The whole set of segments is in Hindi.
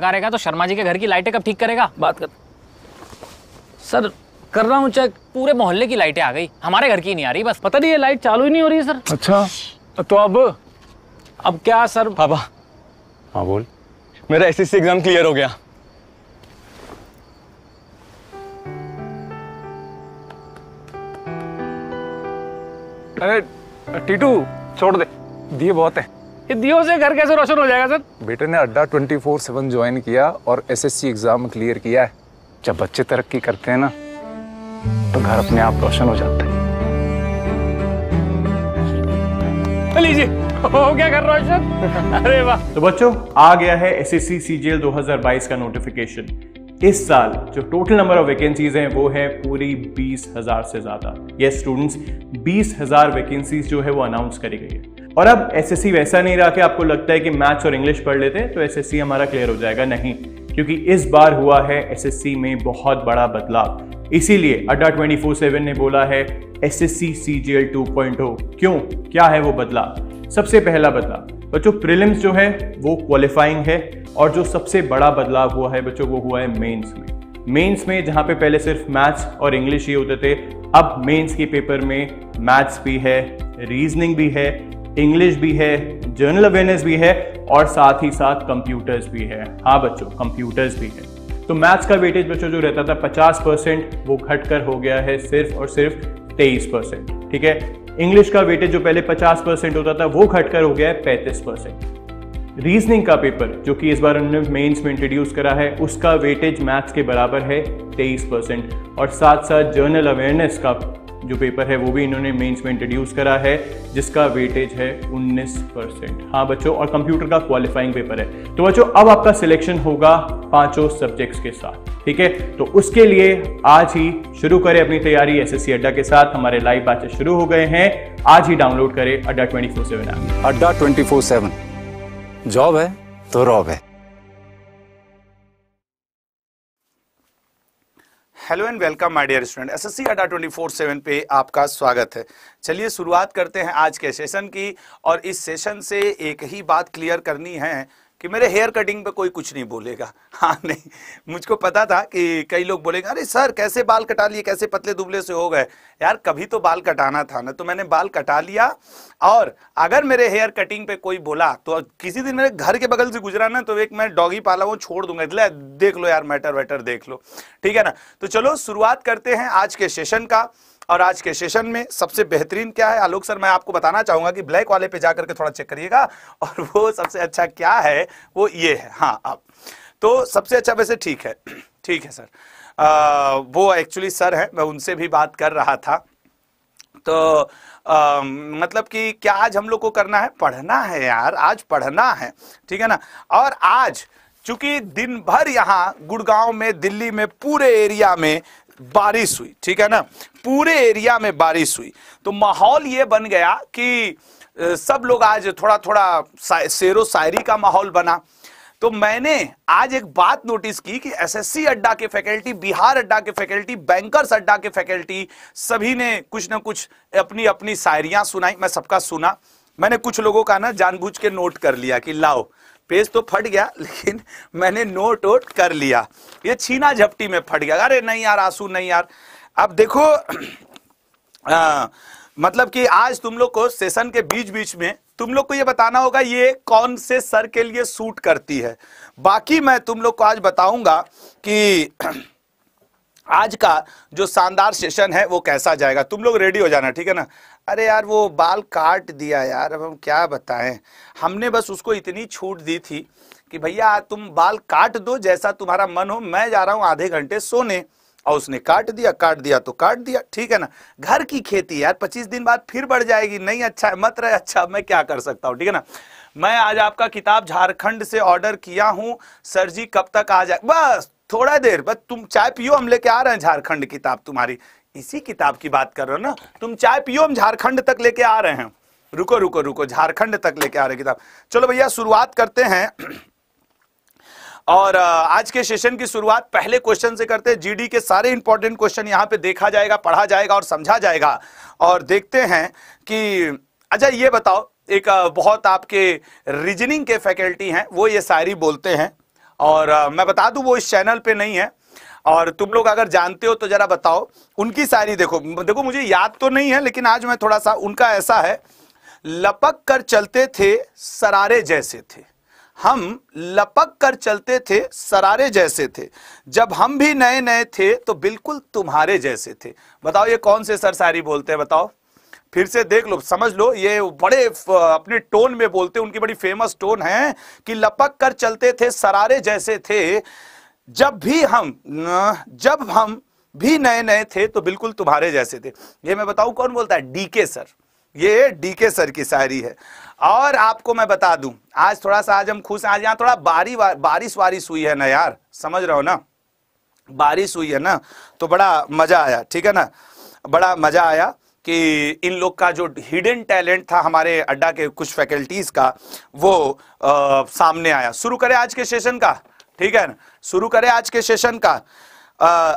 करेगा तो शर्मा जी के घर की लाइटें कब ठीक करेगा बात कर सर कर रहा हूँ चेक पूरे मोहल्ले की लाइटें आ गई हमारे घर की नहीं आ रही बस पता नहीं ये लाइट चालू ही नहीं हो रही है सर अच्छा तो अब अब क्या सर बाबा हाँ बोल मेरा एस एग्जाम क्लियर हो गया अरे टीटू छोड़ दे दिए बहुत है ये दियो से घर कैसे रोशन हो जाएगा सर बेटे ने अड्डा ट्वेंटी फोर सेवन ज्वाइन किया और S S C exam clear किया है जब बच्चे तरक्की करते हैं ना तो घर अपने आप रोशन हो जाता है तो लीजिए हो गया कर रोशन अरे वाह तो बच्चों आ गया है 2022 का नोटिफिकेशन इस साल जो टोटल नंबर ऑफ वैकेंसीज हैं वो है पूरी बीस हजार से ज्यादा यस स्टूडेंट्स बीस हजार वैकेंसीज जो है वो अनाउंस करी गई है और अब सी वैसा नहीं रहा कि आपको लगता है कि मैथ्स और इंग्लिश पढ़ लेते हैं तो सी हमारा क्लियर हो जाएगा नहीं क्योंकि इस बार हुआ है सी में बहुत बड़ा बदलाव इसीलिए अड्डा ट्वेंटी फोर सेवन ने बोला है S S C C G L two point हो क्यों क्या है वो बदलाव सबसे पहला बदलाव बच्चों प्रिलिम्स जो है वो क्वालिफाइंग है और जो सबसे बड़ा बदलाव हुआ है बच्चों वो हुआ है मेंस में मेंस में जहाँ पे पहले सिर्फ मैथ्स और इंग्लिश ही होते थे अब मेंस के पेपर में मैथ्स भी है रीजनिंग भी है इंग्लिश भी है जर्नल अवेयरनेस भी है और साथ ही साथ कंप्यूटर्स भी है हाँ बच्चों कंप्यूटर्स भी है तो मैथ्स का वेटेज बच्चों जो रहता था 50 परसेंट वो घटकर हो गया है सिर्फ और सिर्फ 23 परसेंट ठीक है इंग्लिश का वेटेज जो पहले 50 परसेंट होता था वो घटकर हो गया है पैंतीस परसेंट रीजनिंग का पेपर जो कि इस बार उन्होंने मेन्स में इंट्रोड्यूस करा है उसका वेटेज मैथ्स के बराबर है 23 परसेंट और साथ साथ जर्नल अवेयरनेस का जो पेपर है वो भी इन्होंने मेंस में इंट्रोड्यूस करा है जिसका वेटेज है 19 परसेंट हाँ बच्चों और कंप्यूटर का क्वालिफाइंग पेपर है तो बच्चों अब आपका सिलेक्शन होगा पांचों सब्जेक्ट्स के साथ ठीक है तो उसके लिए आज ही शुरू करें अपनी तैयारी एस एस अड्डा के साथ हमारे लाइव बातचीत शुरू हो गए हैं आज ही डाउनलोड करें Adda twenty four seven Adda twenty four seven job है तो रॉब है hello and welcome my dear student SSC Adda twenty four seven पे आपका स्वागत है चलिए शुरुआत करते हैं आज के सेशन की और इस सेशन से एक ही बात क्लियर करनी है कि मेरे हेयर कटिंग पे कोई कुछ नहीं बोलेगा हाँ नहीं मुझको पता था कि कई लोग बोलेंगे अरे सर कैसे बाल कटा लिए कैसे पतले दुबले से हो गए यार कभी तो बाल कटाना था ना तो मैंने बाल कटा लिया और अगर मेरे हेयर कटिंग पे कोई बोला तो किसी दिन मेरे घर के बगल से गुजरा ना तो एक मैं डॉगी पाला वो छोड़ दूंगा इसलिए देख लो यार मैटर वैटर देख लो ठीक है ना तो चलो शुरुआत करते हैं आज के सेशन का और आज के सेशन में सबसे बेहतरीन क्या है आलोक सर मैं आपको बताना चाहूंगा कि ब्लैक वाले पे जाकर के थोड़ा चेक करिएगा और वो सबसे अच्छा क्या है वो ये है हाँ अब तो सबसे अच्छा वैसे ठीक है ठीक है सर आ, वो एक्चुअली सर है मैं उनसे भी बात कर रहा था तो आ, मतलब कि क्या आज हम लोग को करना है पढ़ना है यार आज पढ़ना है ठीक है ना और आज चूंकि दिन भर यहाँ गुड़गांव में दिल्ली में पूरे एरिया में बारिश हुई ठीक है ना पूरे एरिया में बारिश हुई तो माहौल ये बन गया कि सब लोग आज थोड़ा थोड़ा शेर शायरी का माहौल बना तो मैंने आज एक बात नोटिस की कि एसएससी अड्डा के फैकल्टी बिहार अड्डा के फैकल्टी बैंकर्स अड्डा के फैकल्टी सभी ने कुछ ना कुछ अपनी अपनी शायरियां सुनाई मैं सबका सुना मैंने कुछ लोगों का ना जानबूझ के नोट कर लिया कि लाओ पेज तो फट गया लेकिन मैंने नोट वोट कर लिया ये छीना झपटी में फट गया अरे नहीं यार आंसू नहीं यार अब देखो आ, मतलब कि आज तुम लोग को सेशन के बीच बीच में तुम लोग को ये बताना होगा ये कौन से सर के लिए सूट करती है बाकी मैं तुम लोग को आज बताऊंगा कि आज का जो शानदार सेशन है वो कैसा जाएगा तुम लोग रेडी हो जाना ठीक है ना अरे यार वो बाल काट दिया यार अब हम क्या बताएं हमने बस उसको इतनी छूट दी थी कि भैया तुम बाल काट दो जैसा तुम्हारा मन हो मैं जा रहा हूँ आधे घंटे सोने और उसने काट दिया काट दिया तो काट दिया ठीक है ना घर की खेती यार पच्चीस दिन बाद फिर बढ़ जाएगी नहीं अच्छा है मत रहे अच्छा मैं क्या कर सकता हूँ ठीक है ना मैं आज आपका किताब झारखंड से ऑर्डर किया हूँ सर जी कब तक आ जाए बस थोड़ा देर बस तुम चाय पियो हम लेके आ रहे हैं झारखंड किताब तुम्हारी इसी किताब की बात कर रहे हो ना तुम चाय पियो हम झारखंड तक लेके आ रहे हैं रुको रुको रुको झारखंड तक लेके आ रहे किताब चलो भैया शुरुआत करते हैं और आज के सेशन की शुरुआत पहले क्वेश्चन से करते हैं जीडी के सारे इंपॉर्टेंट क्वेश्चन यहाँ पे देखा जाएगा पढ़ा जाएगा और समझा जाएगा और देखते हैं कि अच्छा ये बताओ एक बहुत आपके रीजनिंग के फैकल्टी हैं वो ये शायरी बोलते हैं और मैं बता दूं वो इस चैनल पे नहीं है और तुम लोग अगर जानते हो तो जरा बताओ उनकी शायरी देखो देखो मुझे याद तो नहीं है लेकिन आज मैं थोड़ा सा उनका ऐसा है लपक कर चलते थे सरारे जैसे थे हम लपक कर चलते थे सरारे जैसे थे जब हम भी नए नए थे तो बिल्कुल तुम्हारे जैसे थे बताओ ये कौन से सर शायरी बोलते हैं बताओ फिर से देख लो समझ लो ये बड़े अपने टोन में बोलते उनकी बड़ी फेमस टोन है कि लपक कर चलते थे सरारे जैसे थे जब भी हम जब हम भी नए नए थे तो बिल्कुल तुम्हारे जैसे थे ये मैं बताऊं कौन बोलता है डीके सर ये डीके सर की शायरी है और आपको मैं बता दूं आज थोड़ा सा आज हम खुश आज यहाँ थोड़ा बारी बारिश वारिश हुई है ना यार समझ रहे हो ना बारिश हुई है ना तो बड़ा मजा आया ठीक है ना बड़ा मजा आया कि इन लोग का जो हिडन टैलेंट था हमारे अड्डा के कुछ फैकल्टीज का वो आ, सामने आया शुरू करें आज के सेशन का ठीक है ना शुरू करें आज के सेशन का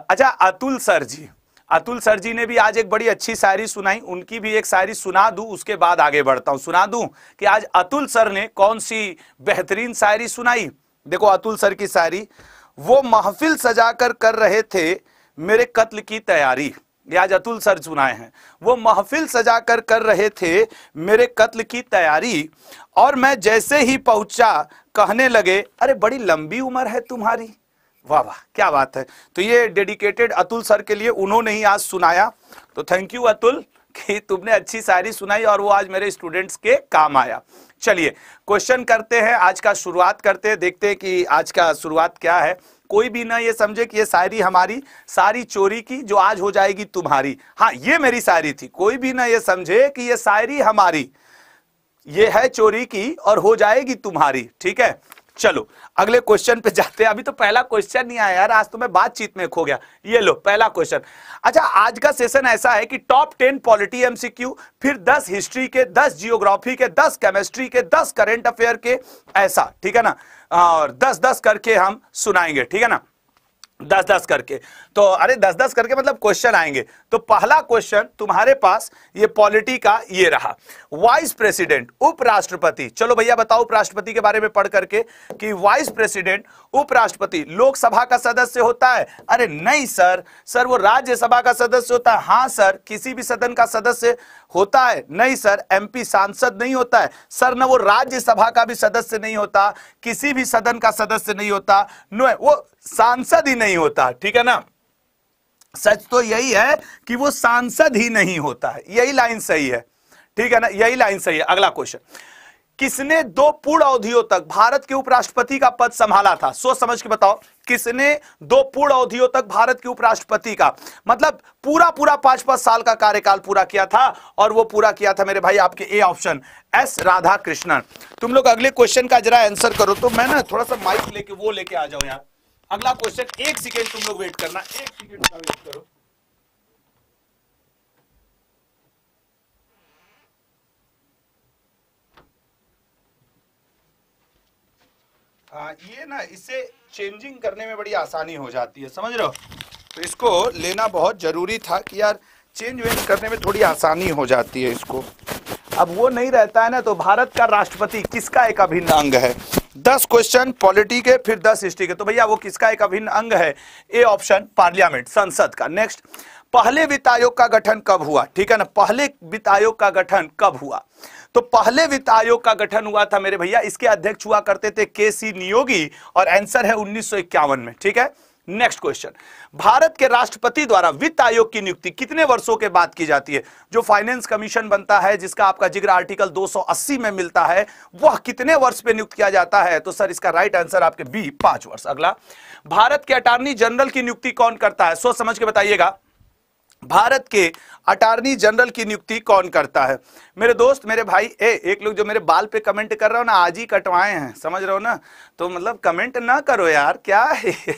अच्छा अतुल सर जी अतुल सर जी ने भी आज एक बड़ी अच्छी शायरी सुनाई उनकी भी एक शायरी सुना दूं उसके बाद आगे बढ़ता हूं सुना दूं कि आज अतुल सर ने कौन सी बेहतरीन शायरी सुनाई देखो अतुल सर की शायरी वो महफिल सजाकर कर रहे थे मेरे कत्ल की तैयारी ये आज अतुल सर सुनाए हैं वो महफिल सजाकर कर रहे थे मेरे कत्ल की तैयारी और मैं जैसे ही पहुंचा कहने लगे अरे बड़ी लंबी उम्र है तुम्हारी वाह वाह क्या बात है तो ये डेडिकेटेड अतुल सर के लिए उन्होंने ही आज सुनाया तो थैंक यू अतुल कि तुमने अच्छी शायरी सुनाई और वो आज मेरे स्टूडेंट्स के काम आया चलिए क्वेश्चन करते हैं आज का शुरुआत करते हैं देखते हैं कि आज का शुरुआत क्या है कोई भी ना ये समझे कि ये शायरी हमारी सारी चोरी की जो आज हो जाएगी तुम्हारी हाँ ये मेरी शायरी थी कोई भी ना ये समझे कि ये शायरी हमारी ये है चोरी की और हो जाएगी तुम्हारी ठीक है चलो अगले क्वेश्चन पे जाते हैं अभी तो पहला क्वेश्चन नहीं आया यार आज तो मैं बातचीत में खो गया ये लो पहला क्वेश्चन अच्छा आज का सेशन ऐसा है कि टॉप टेन पॉलिटी एमसीक्यू फिर दस हिस्ट्री के दस जियोग्राफी के दस केमिस्ट्री के दस करेंट अफेयर के ऐसा ठीक है ना और दस दस करके हम सुनाएंगे ठीक है ना दस दस करके तो अरे दस दस करके मतलब क्वेश्चन आएंगे तो पहला क्वेश्चन तुम्हारे पास ये पॉलिटी का ये रहा वाइस प्रेसिडेंट उपराष्ट्रपति चलो भैया बताओ उपराष्ट्रपति के बारे में पढ़ करके कि वाइस प्रेसिडेंट उपराष्ट्रपति लोकसभा का सदस्य होता है अरे नहीं सर सर वो राज्यसभा का सदस्य होता है हाँ सर किसी भी सदन का सदस्य होता है नहीं सर एम सांसद नहीं होता है सर न वो राज्यसभा का भी सदस्य नहीं होता किसी भी सदन का सदस्य नहीं होता नो वो सांसद ही नहीं होता ठीक है ना सच तो यही है कि वो सांसद ही नहीं होता है यही लाइन सही है ठीक है ना यही लाइन सही है अगला क्वेश्चन किसने दो पूर्ण अवधियों तक भारत के उपराष्ट्रपति का पद संभाला था सोच समझ के बताओ किसने दो पूर्ण अवधियों तक भारत के उपराष्ट्रपति का मतलब पूरा पूरा पांच पांच साल का कार्यकाल पूरा किया था और वो पूरा किया था मेरे भाई आपके A option S Radha Krishnan तुम लोग अगले क्वेश्चन का जरा आंसर करो तो मैं ना थोड़ा सा माइक लेके वो लेके आ जाओ यहाँ अगला क्वेश्चन एक सेकेंड तुम लोग वेट करना एक सेकेंड का वेट करो आ, ये ना इसे चेंजिंग करने में बड़ी आसानी हो जाती है समझ रहे हो तो इसको लेना बहुत जरूरी था कि यार चेंज वेंज करने में थोड़ी आसानी हो जाती है इसको अब वो नहीं रहता है ना तो भारत का राष्ट्रपति किसका एक अभिन्न अंग है दस क्वेश्चन पॉलिटी के फिर दस हिस्ट्री के तो भैया वो किसका एक अभिन्न अंग है ए ऑप्शन पार्लियामेंट संसद का नेक्स्ट पहले वित्त आयोग का गठन कब हुआ ठीक है ना पहले वित्त आयोग का गठन कब हुआ तो पहले वित्त आयोग का गठन हुआ था मेरे भैया इसके अध्यक्ष हुआ करते थे के सी नियोगी और आंसर है उन्नीस में ठीक है नेक्स्ट क्वेश्चन भारत के राष्ट्रपति द्वारा वित्त आयोग की नियुक्ति कितने वर्षों के बाद की जाती है जो फाइनेंस कमीशन बनता है जिसका आपका जिक्र आर्टिकल 280 में मिलता है वह कितने वर्ष पे नियुक्त किया जाता है तो सर इसका राइट आंसर आपके बी पांच वर्ष अगला भारत के अटॉर्नी जनरल की नियुक्ति कौन करता है सोच समझ के बताइएगा भारत के अटॉर्नी जनरल की नियुक्ति कौन करता है मेरे दोस्त मेरे भाई ए एक लोग जो मेरे बाल पे कमेंट कर रहा हो ना आज ही कटवाए हैं समझ रहे हो ना तो मतलब कमेंट ना करो यार क्या है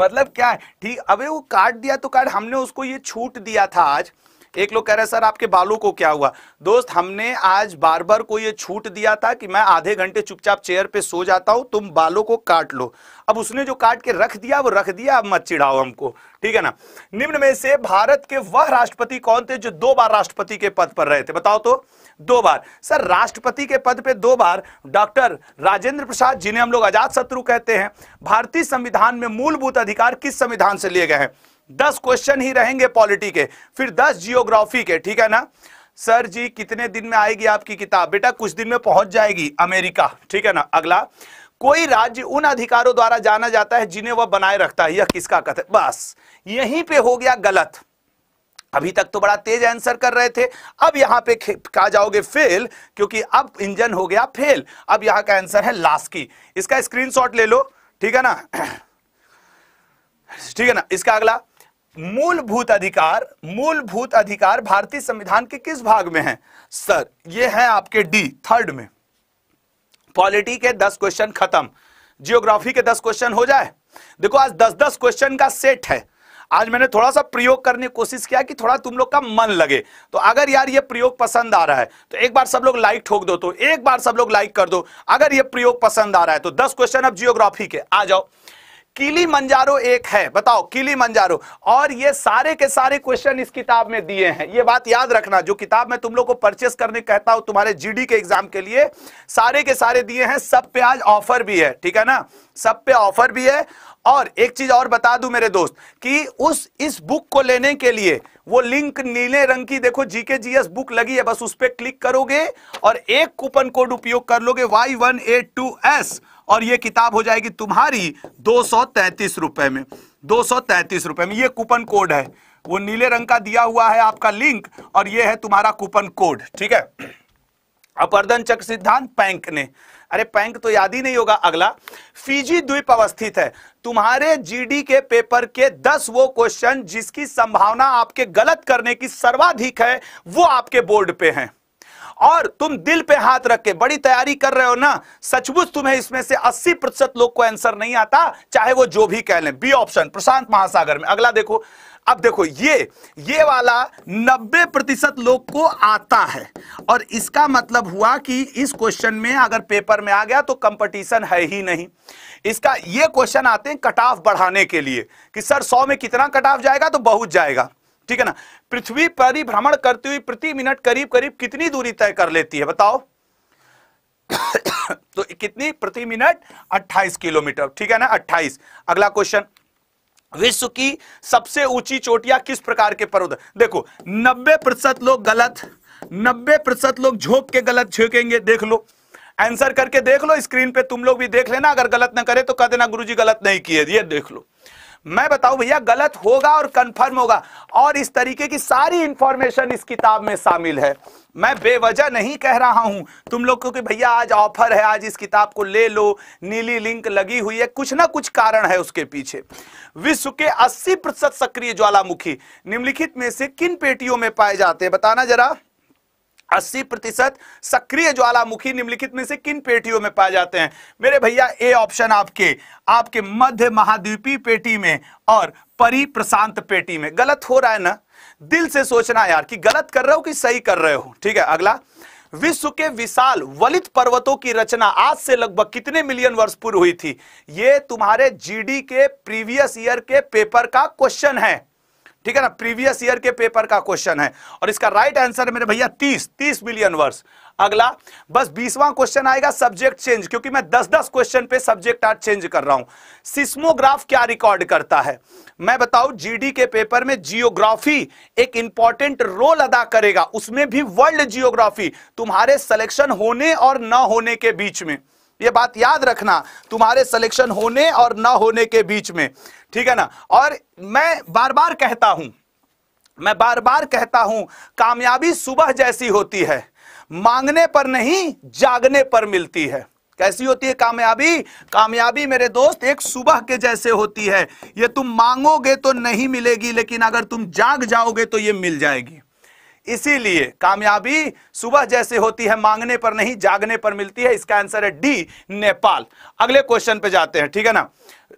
मतलब क्या है ठीक अबे वो काट दिया तो काट हमने उसको ये छूट दिया था आज एक लोग कह रहे हैं सर आपके बालों को क्या हुआ दोस्त हमने आज बार बार को ये छूट दिया था कि मैं आधे घंटे चुपचाप चेयर पे सो जाता हूं तुम बालों को काट लो अब उसने जो काट के रख दिया वो रख दिया अब मत चिढ़ाओ हमको ठीक है ना निम्न में से भारत के वह राष्ट्रपति कौन थे जो दो बार राष्ट्रपति के पद पर रहे थे बताओ तो दो बार सर राष्ट्रपति के पद पे दो बार डॉक्टर राजेंद्र प्रसाद जिन्हें हम लोग आजाद शत्रु कहते हैं भारतीय संविधान में मूलभूत अधिकार किस संविधान से लिए गए हैं दस क्वेश्चन ही रहेंगे पॉलिटी के फिर दस जियोग्राफी के ठीक है ना सर जी कितने दिन में आएगी आपकी किताब बेटा कुछ दिन में पहुंच जाएगी अमेरिका ठीक है ना अगला कोई राज्य उन अधिकारों द्वारा जाना जाता है जिन्हें वह बनाए रखता है यह किसका कथ बस यहीं पे हो गया गलत अभी तक तो बड़ा तेज आंसर कर रहे थे अब यहां पे कहा जाओगे फेल क्योंकि अब इंजन हो गया फेल अब यहां का आंसर है लास्की इसका स्क्रीनशॉट ले लो ठीक है ना ठीक है ना इसका अगला मूलभूत अधिकार मूलभूत अधिकार भारतीय संविधान के किस भाग में है सर ये है आपके डी थर्ड में पॉलिटी के दस क्वेश्चन खत्म जियोग्राफी के दस क्वेश्चन हो जाए देखो आज दस दस क्वेश्चन का सेट है आज मैंने थोड़ा सा प्रयोग करने की कोशिश किया कि थोड़ा तुम लोग का मन लगे तो अगर यार ये प्रयोग पसंद आ रहा है तो एक बार सब लोग लाइक ठोक दो तो एक बार सब लोग लाइक कर दो अगर ये प्रयोग पसंद आ रहा है तो दस क्वेश्चन अब जियोग्राफी के आ जाओ कीली मंजारो एक है बताओ कीली मंजारो और ये सारे के सारे क्वेश्चन इस किताब में दिए हैं ये बात याद रखना जो किताब मैं तुम लोग को परचेस करने कहता हूं तुम्हारे जीडी के एग्जाम के लिए सारे के सारे दिए हैं सब पे आज ऑफर भी है ठीक है ना सब पे ऑफर भी है और एक चीज और बता दूं मेरे दोस्त कि उस इस बुक को लेने के लिए वो लिंक नीले रंग की देखो जीके जीएस बुक लगी है बस उस पर क्लिक करोगे और एक कूपन कोड उपयोग कर लोगे Y one eight two S और ये किताब हो जाएगी तुम्हारी दो सौ में दो सौ में ये कूपन कोड है वो नीले रंग का दिया हुआ है आपका लिंक और ये है तुम्हारा कूपन कोड ठीक है अपर्दन चक्र सिद्धांत पैंक ने अरे पैंक तो याद ही नहीं होगा अगला फिजी द्वीप अवस्थित है तुम्हारे जीडी के पेपर के दस वो क्वेश्चन जिसकी संभावना आपके गलत करने की सर्वाधिक है वो आपके बोर्ड पे हैं और तुम दिल पे हाथ रख के बड़ी तैयारी कर रहे हो ना सचमुच तुम्हें इसमें से 80 प्रतिशत लोग को आंसर नहीं आता चाहे वो जो भी कह लें बी ऑप्शन प्रशांत महासागर में अगला देखो अब देखो ये ये वाला 90 प्रतिशत लोग को आता है और इसका मतलब हुआ कि इस क्वेश्चन में अगर पेपर में आ गया तो कंपटीशन है ही नहीं इसका ये क्वेश्चन आते हैं कट ऑफ बढ़ाने के लिए कि सर सौ में कितना कट ऑफ जाएगा तो बहुत जाएगा ठीक है ना पृथ्वी परिभ्रमण करती हुई प्रति मिनट करीब करीब कितनी दूरी तय कर लेती है बताओ तो कितनी प्रति मिनट 28 किलोमीटर ठीक है ना 28 अगला क्वेश्चन विश्व की सबसे ऊंची चोटियां किस प्रकार के पर्वत देखो 90 प्रतिशत लोग गलत 90 प्रतिशत लोग झोंक के गलत झोंकेंगे देख लो आंसर करके देख लो स्क्रीन पे तुम लोग भी देख लेना अगर गलत ना करे तो कह देना गुरुजी गलत नहीं किए ये देख लो मैं बताऊं भैया गलत होगा और कंफर्म होगा और इस तरीके की सारी इंफॉर्मेशन इस किताब में शामिल है मैं बेवजह नहीं कह रहा हूं तुम लोग क्योंकि भैया आज ऑफर है आज इस किताब को ले लो नीली लिंक लगी हुई है कुछ ना कुछ कारण है उसके पीछे विश्व के 80 प्रतिशत सक्रिय ज्वालामुखी निम्नलिखित में से किन पेटियों में पाए जाते हैं बताना जरा अस्सी प्रतिशत सक्रिय ज्वालामुखी निम्नलिखित में से किन पेटियों में पाए जाते हैं मेरे भैया ए ऑप्शन आपके आपके मध्य महाद्वीपी पेटी में और परी प्रशांत पेटी में गलत हो रहा है ना दिल से सोचना यार कि गलत कर रहे हो कि सही कर रहे हो ठीक है अगला विश्व के विशाल वलित पर्वतों की रचना आज से लगभग कितने मिलियन वर्ष पूर्व हुई थी ये तुम्हारे जीडी के प्रीवियस ईयर के पेपर का क्वेश्चन है ठीक है ना प्रीवियस ईयर के पेपर का क्वेश्चन है और इसका राइट आंसर है मेरे भैया तीस तीस मिलियन वर्ष अगला बस बीसवां क्वेश्चन आएगा सब्जेक्ट चेंज क्योंकि मैं दस दस क्वेश्चन पे सब्जेक्ट आज चेंज कर रहा हूं सिस्मोग्राफ क्या रिकॉर्ड करता है मैं बताऊं जीडी के पेपर में जियोग्राफी एक इंपॉर्टेंट रोल अदा करेगा उसमें भी वर्ल्ड जियोग्राफी तुम्हारे सिलेक्शन होने और न होने के बीच में ये बात याद रखना तुम्हारे सिलेक्शन होने और ना होने के बीच में ठीक है ना और मैं बार बार कहता हूं मैं बार बार कहता हूं कामयाबी सुबह जैसी होती है मांगने पर नहीं जागने पर मिलती है कैसी होती है कामयाबी कामयाबी मेरे दोस्त एक सुबह के जैसे होती है ये तुम मांगोगे तो नहीं मिलेगी लेकिन अगर तुम जाग जाओगे तो ये मिल जाएगी इसीलिए कामयाबी सुबह जैसे होती है मांगने पर नहीं जागने पर मिलती है इसका आंसर है डी नेपाल अगले क्वेश्चन पे जाते हैं ठीक है ना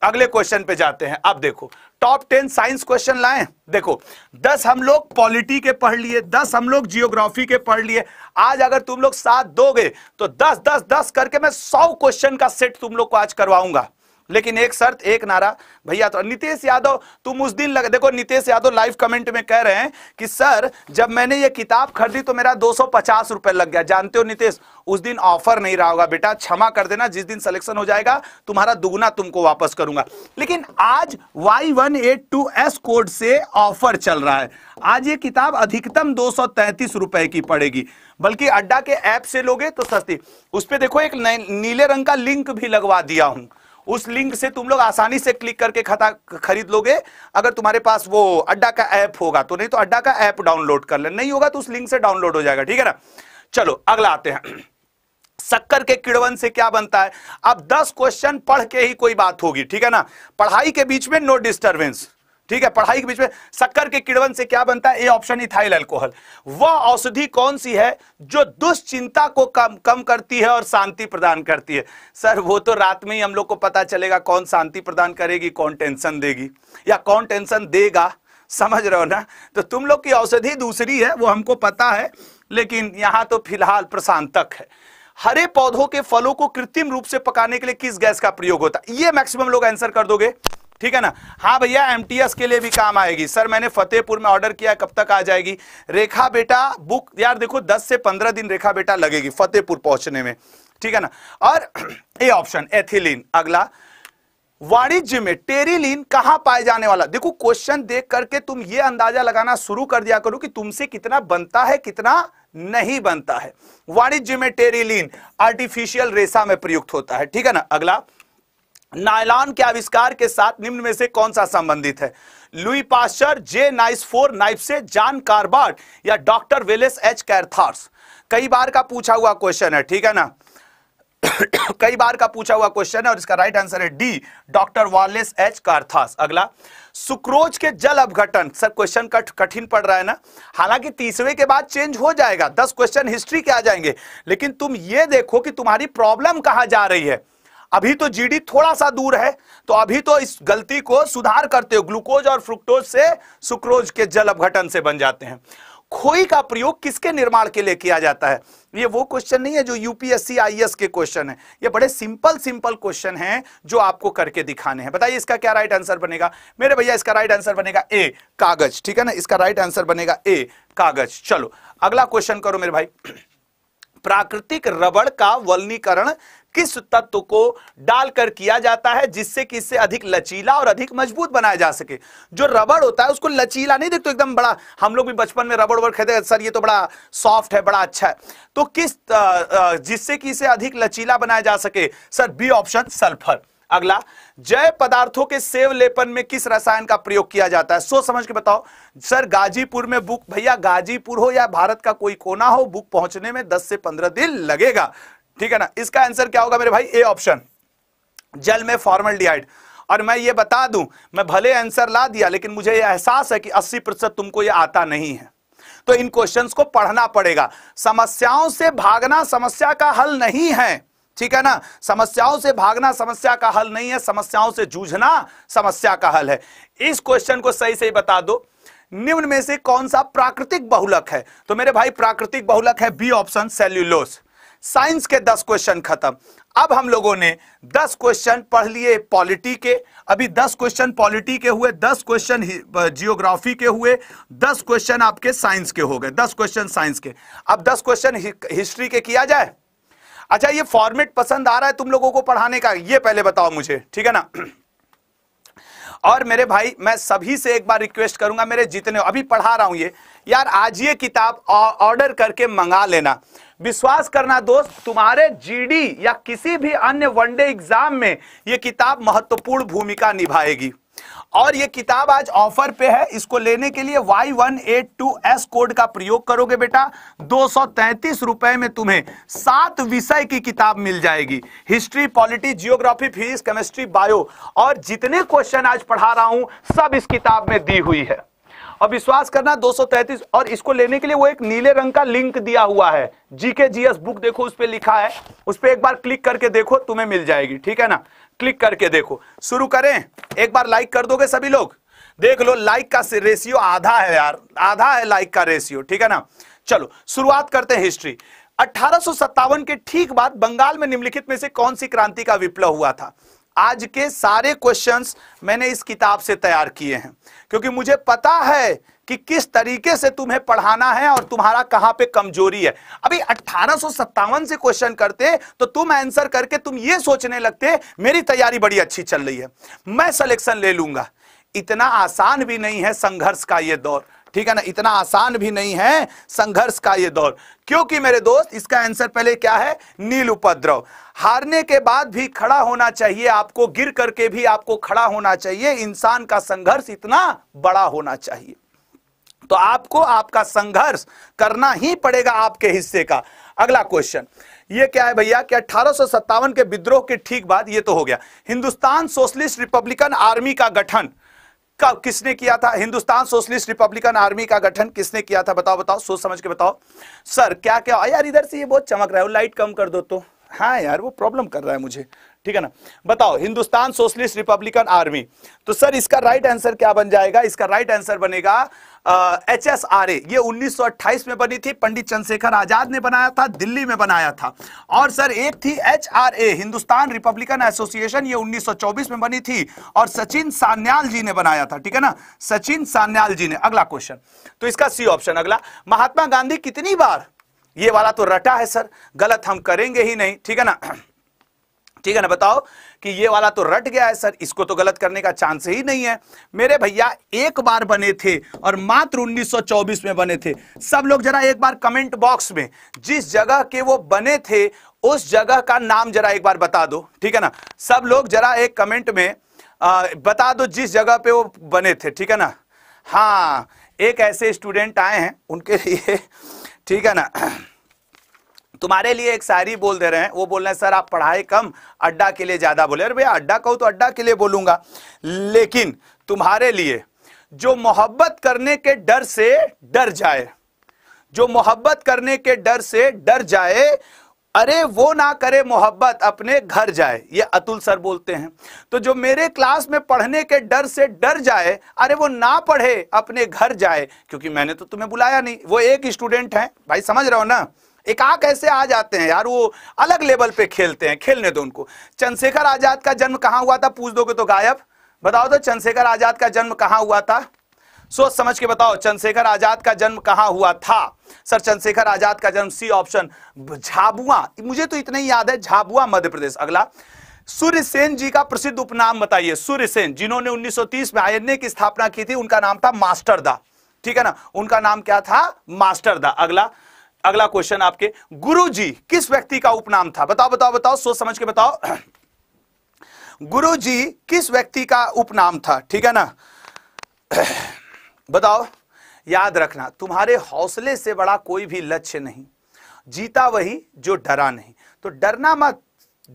अगले क्वेश्चन पे जाते हैं अब देखो टॉप टेन साइंस क्वेश्चन लाए देखो दस हम लोग पॉलिटी के पढ़ लिए दस हम लोग जियोग्राफी के पढ़ लिए आज अगर तुम लोग साथ दोगे तो दस दस दस करके मैं सौ क्वेश्चन का सेट तुम लोग को आज करवाऊंगा लेकिन एक शर्त एक नारा भैया तो नीतीश यादव तुम उस दिन लग देखो नीतीश यादव लाइव कमेंट में कह रहे हैं कि सर जब मैंने ये किताब खरीदी तो मेरा दो सौ रुपए लग गया जानते हो नीतीश उस दिन ऑफर नहीं रहा होगा बेटा क्षमा कर देना जिस दिन सिलेक्शन हो जाएगा तुम्हारा दुगुना तुमको वापस करूंगा लेकिन आज Y one eight two S code से ऑफर चल रहा है आज ये किताब अधिकतम दो रुपए की पड़ेगी बल्कि अड्डा के ऐप से लोगे तो सस्ती उस पर देखो एक नीले रंग का लिंक भी लगवा दिया हूं उस लिंक से तुम लोग आसानी से क्लिक करके खाता खरीद लोगे अगर तुम्हारे पास वो अड्डा का ऐप होगा तो नहीं तो अड्डा का ऐप डाउनलोड कर ले नहीं होगा तो उस लिंक से डाउनलोड हो जाएगा ठीक है ना चलो अगला आते हैं शक्कर के किड़वन से क्या बनता है अब 10 क्वेश्चन पढ़ के ही कोई बात होगी ठीक है ना पढ़ाई के बीच में नो डिस्टर्बेंस ठीक है पढ़ाई के बीच में शक्कर के किड़वन से क्या बनता है ए ऑप्शन इथाइल अल्कोहल वह औषधि कौन सी है जो दुश्चिंता को कम कम करती है और शांति प्रदान करती है सर वो तो रात में ही हम लोग को पता चलेगा कौन शांति प्रदान करेगी कौन टेंशन देगी या कौन टेंशन देगा समझ रहे हो ना तो तुम लोग की औषधि दूसरी है वो हमको पता है लेकिन यहाँ तो फिलहाल प्रशांतक है हरे पौधों के फलों को कृत्रिम रूप से पकाने के लिए किस गैस का प्रयोग होता है ये मैक्सिमम लोग आंसर कर दोगे ठीक है ना हाँ भैया एम के लिए भी काम आएगी सर मैंने फतेहपुर में ऑर्डर किया कब तक आ जाएगी रेखा बेटा बुक यार देखो दस से पंद्रह दिन रेखा बेटा लगेगी फतेहपुर पहुंचने में ठीक है ना और ए ऑप्शन एथिलीन अगला वाणिज्य में टेरिलीन कहां पाए जाने वाला देखो क्वेश्चन देख करके तुम ये अंदाजा लगाना शुरू कर दिया करो कि तुमसे कितना बनता है कितना नहीं बनता है वाणिज्य में टेरिलीन आर्टिफिशियल रेसा में प्रयुक्त होता है ठीक है ना अगला नायलॉन के आविष्कार के साथ निम्न में से कौन सा संबंधित है लुई पास्टर जे नाइस फोर नाइफ से जान कार्बार्ड या डॉक्टर वेलेस एच कैरथार्स कई बार का पूछा हुआ क्वेश्चन है ठीक है ना कई बार का पूछा हुआ क्वेश्चन है और इसका राइट आंसर है D doctor Wallace H Carothers अगला सुक्रोज के जल अपघटन सर क्वेश्चन कट कठिन पड़ रहा है ना हालांकि तीसरे के बाद चेंज हो जाएगा दस क्वेश्चन हिस्ट्री के आ जाएंगे लेकिन तुम ये देखो कि तुम्हारी प्रॉब्लम कहां जा रही है अभी तो जीडी थोड़ा सा दूर है तो अभी तो इस गलती को सुधार करते हो ग्लूकोज और फ्रुक्टोज से सुक्रोज के जल अपघटन से बन जाते हैं खोई का प्रयोग किसके निर्माण के लिए किया जाता है ये वो क्वेश्चन नहीं है जो यूपीएससी आईएएस e के क्वेश्चन है ये बड़े सिंपल सिंपल क्वेश्चन हैं जो आपको करके दिखाने हैं बताइए इसका क्या राइट आंसर बनेगा मेरे भैया इसका राइट आंसर बनेगा ए कागज ठीक है ना इसका राइट आंसर बनेगा ए कागज चलो अगला क्वेश्चन करो मेरे भाई प्राकृतिक रबड़ का वलनीकरण किस तत्व को डालकर किया जाता है जिससे कि इससे अधिक लचीला और अधिक मजबूत बनाया जा सके जो रबड़ होता है उसको लचीला नहीं देखते एकदम बड़ा हम लोग भी बचपन में रबड़ वबड़ खेते सर ये तो बड़ा सॉफ्ट है बड़ा अच्छा है तो किस जिससे कि इसे अधिक लचीला बनाया जा सके सर बी ऑप्शन सल्फर अगला जय पदार्थों के सेव लेपन में किस रसायन का प्रयोग किया जाता है सोच समझ के बताओ सर गाजीपुर में बुक भैया गाजीपुर हो या भारत का कोई कोना हो बुक पहुंचने में 10 से 15 दिन लगेगा ठीक है ना इसका आंसर क्या होगा मेरे भाई ए ऑप्शन जल में फॉर्मल और मैं ये बता दूं मैं भले आंसर ला दिया लेकिन मुझे यह एहसास है कि अस्सी प्रतिशत तुमको यह आता नहीं है तो इन क्वेश्चंस को पढ़ना पड़ेगा समस्याओं से भागना समस्या का हल नहीं है ठीक है ना समस्याओं से भागना समस्या का हल नहीं है समस्याओं से जूझना समस्या का हल है इस क्वेश्चन को सही सही बता दो निम्न में से कौन सा प्राकृतिक बहुलक है तो मेरे भाई प्राकृतिक बहुलक है बी ऑप्शन सेल्यूलोस साइंस के दस क्वेश्चन खत्म अब हम लोगों ने दस क्वेश्चन पढ़ लिए पॉलिटी के अभी दस क्वेश्चन पॉलिटी के हुए दस क्वेश्चन जियोग्राफी के हुए दस क्वेश्चन आपके साइंस के हो गए दस क्वेश्चन साइंस के अब दस क्वेश्चन हिस्ट्री के किया जाए अच्छा ये फॉर्मेट पसंद आ रहा है तुम लोगों को पढ़ाने का ये पहले बताओ मुझे ठीक है ना और मेरे भाई मैं सभी से एक बार रिक्वेस्ट करूंगा मेरे जितने अभी पढ़ा रहा हूं ये यार आज ये किताब ऑर्डर करके मंगा लेना विश्वास करना दोस्त तुम्हारे जीडी या किसी भी अन्य वनडे एग्जाम में ये किताब महत्वपूर्ण भूमिका निभाएगी और ये किताब आज ऑफर पे है इसको लेने के लिए Y one eight two S code का प्रयोग करोगे बेटा दो सौ तैतीस रुपए में तुम्हें सात विषय की किताब मिल जाएगी history polity geography physics chemistry bio और जितने क्वेश्चन आज पढ़ा रहा हूं सब इस किताब में दी हुई है और विश्वास करना 233 और इसको लेने के लिए वो एक नीले रंग का लिंक दिया हुआ है जीके जीएस बुक देखो उस पर लिखा है उस पर एक बार क्लिक करके देखो तुम्हें मिल जाएगी ठीक है ना क्लिक करके देखो शुरू करें एक बार लाइक कर दोगे सभी लोग देख लो लाइक का रेशियो आधा है यार आधा है लाइक का रेशियो ठीक है ना चलो शुरुआत करते हैं हिस्ट्री अठारह के ठीक बाद बंगाल में निम्नलिखित में से कौन सी क्रांति का विप्लव हुआ था आज के सारे क्वेश्चंस मैंने इस किताब से तैयार किए हैं क्योंकि मुझे पता है कि किस तरीके से तुम्हें पढ़ाना है और तुम्हारा कहां पे कमजोरी है अभी अट्ठारह से क्वेश्चन करते तो तुम आंसर करके तुम ये सोचने लगते मेरी तैयारी बड़ी अच्छी चल रही है मैं सिलेक्शन ले लूंगा इतना आसान भी नहीं है संघर्ष का यह दौर ठीक है ना इतना आसान भी नहीं है संघर्ष का यह दौर क्योंकि मेरे दोस्त इसका आंसर पहले क्या है नील उपद्रव हारने के बाद भी खड़ा होना चाहिए आपको गिर करके भी आपको खड़ा होना चाहिए इंसान का संघर्ष इतना बड़ा होना चाहिए तो आपको आपका संघर्ष करना ही पड़ेगा आपके हिस्से का अगला क्वेश्चन ये क्या है भैया कि अठारह के विद्रोह के ठीक बाद ये तो हो गया हिंदुस्तान सोशलिस्ट रिपब्लिकन आर्मी का गठन का किसने किया था हिंदुस्तान सोशलिस्ट रिपब्लिकन आर्मी का गठन किसने किया था बताओ बताओ सोच समझ के बताओ सर क्या क्या यार इधर से ये बहुत चमक रहा है लाइट कम कर दो तो हाँ यार वो प्रॉब्लम कर रहा है मुझे ठीक है ना बताओ हिंदुस्तान सोशलिस्ट रिपब्लिकन आर्मी तो सर इसका राइट आंसर क्या बन जाएगा इसका राइट आंसर बनेगा एच एस आर ए ये 1928 में बनी थी पंडित चंद्रशेखर आजाद ने बनाया था दिल्ली में बनाया था और सर एक थी H R A Hindustan republican association ये 1924 में बनी थी और सचिन सान्याल जी ने बनाया था ठीक है ना सचिन सान्याल जी ने अगला क्वेश्चन तो इसका सी ऑप्शन अगला महात्मा गांधी कितनी बार ये वाला तो रटा है सर गलत हम करेंगे ही नहीं ठीक है ना ठीक है ना बताओ कि ये वाला तो रट गया है सर इसको तो गलत करने का चांस ही नहीं है मेरे भैया एक बार बने थे और मात्र 1924 में बने थे सब लोग जरा एक बार कमेंट बॉक्स में जिस जगह के वो बने थे उस जगह का नाम जरा एक बार बता दो ठीक है ना सब लोग जरा एक कमेंट में आ, बता दो जिस जगह पे वो बने थे ठीक है ना हाँ एक ऐसे स्टूडेंट आए हैं उनके लिए ठीक है ना तुम्हारे लिए एक शायरी बोल दे रहे हैं वो बोल रहे हैं सर आप पढ़ाई कम अड्डा के लिए ज़्यादा बोले अरे भैया अड्डा कहूँ तो अड्डा के लिए बोलूंगा लेकिन तुम्हारे लिए जो मोहब्बत करने के डर से डर जाए जो मोहब्बत करने के डर से डर जाए अरे वो ना करे मोहब्बत अपने घर जाए ये अतुल सर बोलते हैं तो जो मेरे क्लास में पढ़ने के डर से डर जाए अरे वो ना पढ़े अपने घर जाए क्योंकि मैंने तो तुम्हें बुलाया नहीं वो एक स्टूडेंट है भाई समझ रहे हो ना एकाक ऐसे आ जाते हैं यार वो अलग लेवल पे खेलते हैं खेलने दो उनको चंद्रशेखर आजाद का जन्म कहां हुआ था पूछ दोगे तो गायब बताओ तो चंद्रशेखर आजाद का जन्म कहां हुआ था सोच समझ के बताओ चंद्रशेखर आजाद का जन्म कहां हुआ था सर चंद्रशेखर आजाद का जन्म सी ऑप्शन झाबुआ मुझे तो इतना ही याद है झाबुआ मध्य प्रदेश अगला सूर्य सेन जी का प्रसिद्ध उपनाम बताइए सूर्य सेन जिन्होंने 1930 में ए की स्थापना की थी उनका नाम था मास्टर दा ठीक है ना उनका नाम क्या था मास्टर दा अगला अगला क्वेश्चन आपके गुरु जी किस व्यक्ति का उपनाम था बताओ बताओ बताओ सोच समझ के बताओ गुरु जी किस व्यक्ति का उपनाम था ठीक है ना बताओ याद रखना तुम्हारे हौसले से बड़ा कोई भी लक्ष्य नहीं जीता वही जो डरा नहीं तो डरना मत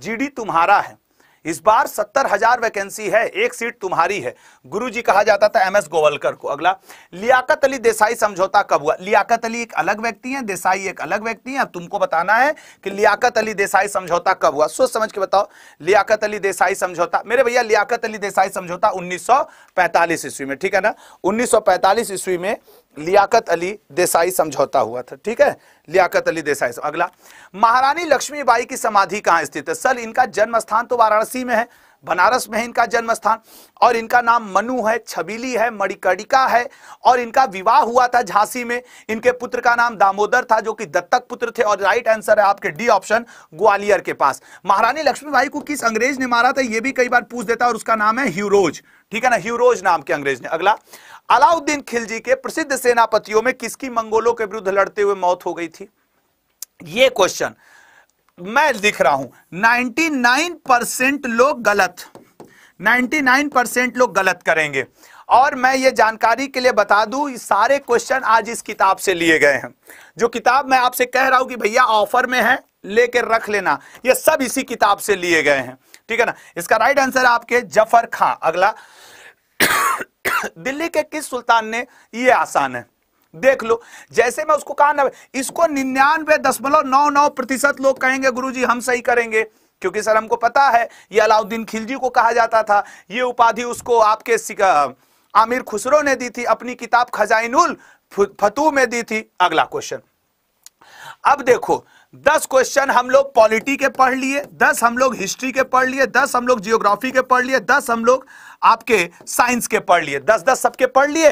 जीडी तुम्हारा है इस बार सत्तर हजार वैकेंसी है एक सीट तुम्हारी है गुरुजी कहा जाता था एमएस गोवलकर को अगला लियाकत अली देसाई समझौता कब हुआ लियाकत अली एक अलग व्यक्ति हैं देसाई एक अलग व्यक्ति हैं अब तुमको बताना है कि लियाकत अली देसाई समझौता कब हुआ सोच समझ के बताओ लियाकत अली देसाई समझौता मेरे भैया लियाकत अली देसाई समझौता उन्नीस ईस्वी में ठीक है ना उन्नीस ईस्वी में लियाकत अली देसाई समझौता हुआ था ठीक है लियाकत अली देसाई अगला महारानी लक्ष्मीबाई की समाधि कहां स्थित है सर इनका जन्म स्थान तो वाराणसी में है बनारस में है इनका जन्म स्थान और इनका नाम मनु है छबीली है मणिकर्णिका है और इनका विवाह हुआ था झांसी में इनके पुत्र का नाम दामोदर था जो कि दत्तक पुत्र थे और राइट आंसर है आपके डी ऑप्शन ग्वालियर के पास महारानी लक्ष्मीबाई को किस अंग्रेज ने मारा था यह भी कई बार पूछ देता और उसका नाम है ह्यूरोज ठीक है ना ह्यूरोज नाम के अंग्रेज ने अगला अलाउद्दीन खिलजी के प्रसिद्ध सेनापतियों में किसकी मंगोलों के विरुद्ध लड़ते हुए मौत हो गई थी ये क्वेश्चन मैं लिख रहा हूं 99 परसेंट लोग गलत 99 परसेंट लोग गलत करेंगे और मैं ये जानकारी के लिए बता दू सारे क्वेश्चन आज इस किताब से लिए गए हैं जो किताब मैं आपसे कह रहा हूं कि भैया ऑफर में है लेके रख लेना ये सब इसी किताब से लिए गए हैं ठीक है ना इसका राइट आंसर आपके जफर खां अगला दिल्ली के किस सुल्तान ने ये आसान है देख लो जैसे मैं उसको कहा ना इसको निन्यानवे दशमलव नौ नौ प्रतिशत लोग कहेंगे गुरुजी हम सही करेंगे क्योंकि सर हमको पता है ये अलाउद्दीन खिलजी को कहा जाता था ये उपाधि उसको आपके आमिर खुसरो ने दी थी अपनी किताब खजाइनुल फतू में दी थी अगला क्वेश्चन अब देखो दस क्वेश्चन हम लोग पॉलिटी के पढ़ लिए दस हम लोग हिस्ट्री के पढ़ लिए दस हम लोग जियोग्राफी के पढ़ लिए दस हम लोग आपके साइंस के पढ़ लिए दस दस सबके पढ़ लिए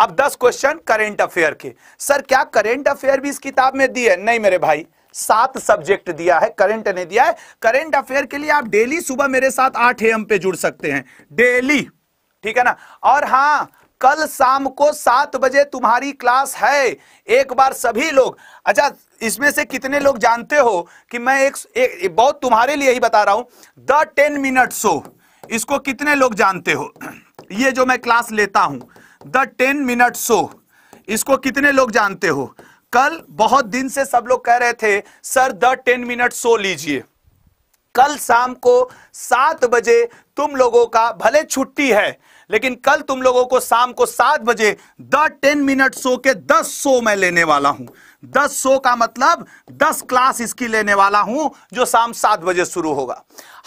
अब दस क्वेश्चन करेंट अफेयर के सर क्या करेंट अफेयर भी इस किताब में दिए नहीं मेरे भाई सात सब्जेक्ट दिया है करंट ने दिया है करंट अफेयर के लिए आप डेली सुबह मेरे साथ आठ एम पे जुड़ सकते हैं डेली ठीक है ना और हाँ कल शाम को सात बजे तुम्हारी क्लास है एक बार सभी लोग अच्छा इसमें से कितने लोग जानते हो कि मैं एक, एक बहुत तुम्हारे लिए ही बता रहा हूं द टेन मिनट शो इसको कितने लोग जानते हो ये जो मैं क्लास लेता हूं द टेन मिनट शो इसको कितने लोग जानते हो कल बहुत दिन से सब लोग कह रहे थे sir the ten minute show लीजिए कल शाम को सात बजे तुम लोगों का भले छुट्टी है लेकिन कल तुम लोगों को शाम को सात बजे द टेन मिनट शो के दस शो मैं लेने वाला हूं दस सो का मतलब दस क्लास इसकी लेने वाला हूं जो शाम सात बजे शुरू होगा